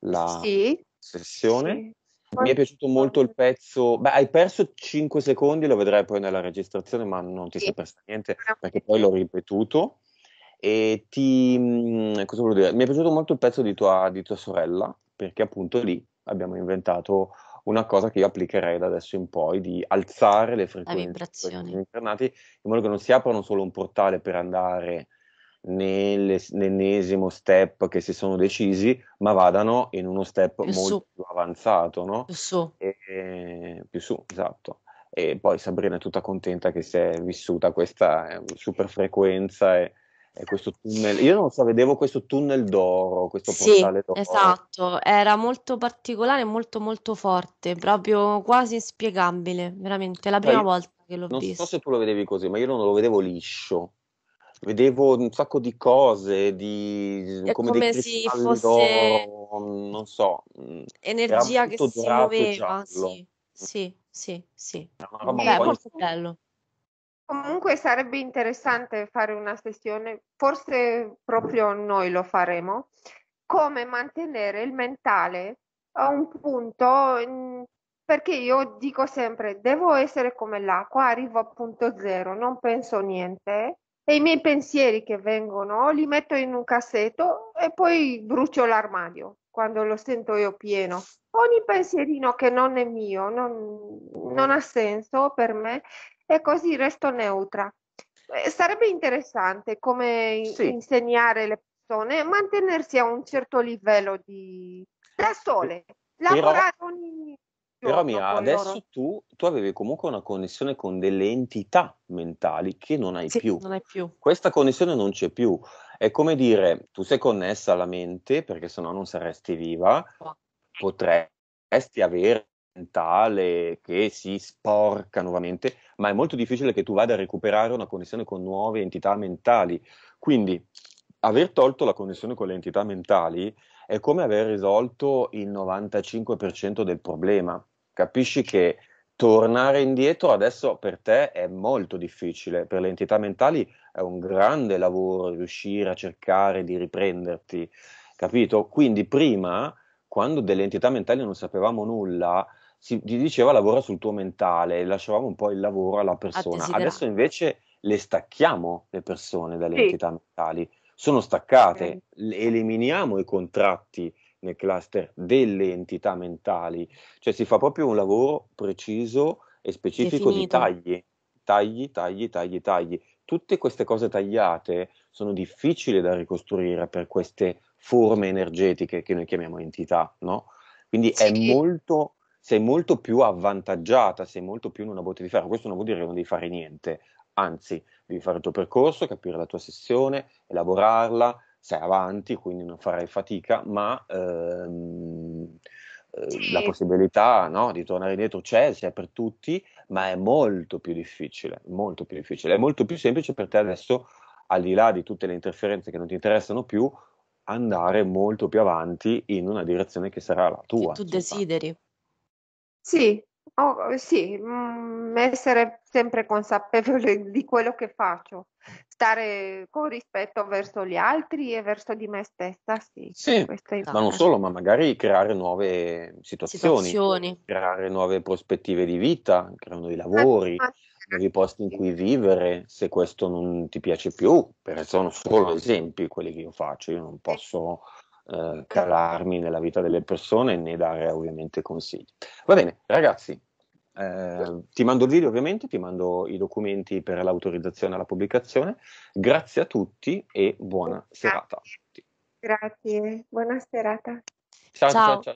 La sì. sessione. Sì mi è piaciuto molto il pezzo. Beh, hai perso 5 secondi, lo vedrai poi nella registrazione, ma non ti sì. sei persa niente perché poi l'ho ripetuto. E ti. Mm, cosa volevo dire? Mi è piaciuto molto il pezzo di tua, di tua sorella perché appunto lì abbiamo inventato una cosa che io applicherei da adesso in poi di alzare le frequenze degli internati in modo che non si aprano solo un portale per andare nell'ennesimo step che si sono decisi, ma vadano in uno step più molto su. più avanzato, no? Più su. E, e, più su, esatto. E poi Sabrina è tutta contenta che si è vissuta questa eh, super frequenza e, e questo tunnel. Io non so, vedevo questo tunnel d'oro, questo sì, portale d'oro. Esatto, era molto particolare, molto molto forte, proprio quasi inspiegabile, veramente, la prima Beh, volta che l'ho non visto. Non so se tu lo vedevi così, ma io non lo vedevo liscio vedevo un sacco di cose, di, è come, come se fosse non so, mm, energia che si muoveva, sì, sì, sì, sì. Beh, molto bello. Comunque sarebbe interessante fare una sessione, forse proprio noi lo faremo, come mantenere il mentale a un punto mm, perché io dico sempre devo essere come l'acqua, arrivo a punto zero, non penso niente e i miei pensieri che vengono li metto in un cassetto e poi brucio l'armadio quando lo sento io pieno. Ogni pensierino che non è mio non, non ha senso per me e così resto neutra. Eh, sarebbe interessante come sì. insegnare le persone a mantenersi a un certo livello di... da sole, lavorare Però... ogni però mia, adesso tu, tu, avevi comunque una connessione con delle entità mentali che non hai, sì, più. non hai più. Questa connessione non c'è più. È come dire, tu sei connessa alla mente perché sennò non saresti viva, potresti avere mentale che si sporca nuovamente, ma è molto difficile che tu vada a recuperare una connessione con nuove entità mentali. Quindi aver tolto la connessione con le entità mentali è come aver risolto il 95% del problema capisci che tornare indietro adesso per te è molto difficile, per le entità mentali è un grande lavoro riuscire a cercare di riprenderti, capito? Quindi prima, quando delle entità mentali non sapevamo nulla, si, ti diceva lavora sul tuo mentale, e lasciavamo un po' il lavoro alla persona, adesso invece le stacchiamo le persone dalle sì. entità mentali, sono staccate, okay. eliminiamo i contratti nel cluster delle entità mentali, cioè si fa proprio un lavoro preciso e specifico Definito. di tagli, tagli, tagli, tagli, tagli. Tutte queste cose tagliate sono difficili da ricostruire per queste forme energetiche che noi chiamiamo entità, no? Quindi sì. è molto, sei molto più avvantaggiata, sei molto più in una botte di ferro. Questo non vuol dire che non devi fare niente, anzi, devi fare il tuo percorso, capire la tua sessione, elaborarla, sei avanti, quindi non farai fatica, ma ehm, eh, sì. la possibilità no, di tornare indietro c'è, c'è per tutti, ma è molto più difficile, molto più difficile, è molto più semplice per te adesso, al di là di tutte le interferenze che non ti interessano più, andare molto più avanti in una direzione che sarà la tua. Se tu desideri. Sì, Oh, eh, sì, mm, essere sempre consapevole di quello che faccio, stare con rispetto verso gli altri e verso di me stessa, sì. sì ma non solo, ma magari creare nuove situazioni, situazioni. creare nuove prospettive di vita, creare nuovi lavori, ah, nuovi posti in cui vivere, se questo non ti piace più, perché sono solo esempi quelli che io faccio, io non posso eh, calarmi nella vita delle persone né dare ovviamente consigli. Va bene, ragazzi, eh, ti mando il video ovviamente, ti mando i documenti per l'autorizzazione alla pubblicazione. Grazie a tutti e buona Grazie. serata. Grazie, buona serata. ciao. ciao. ciao, ciao.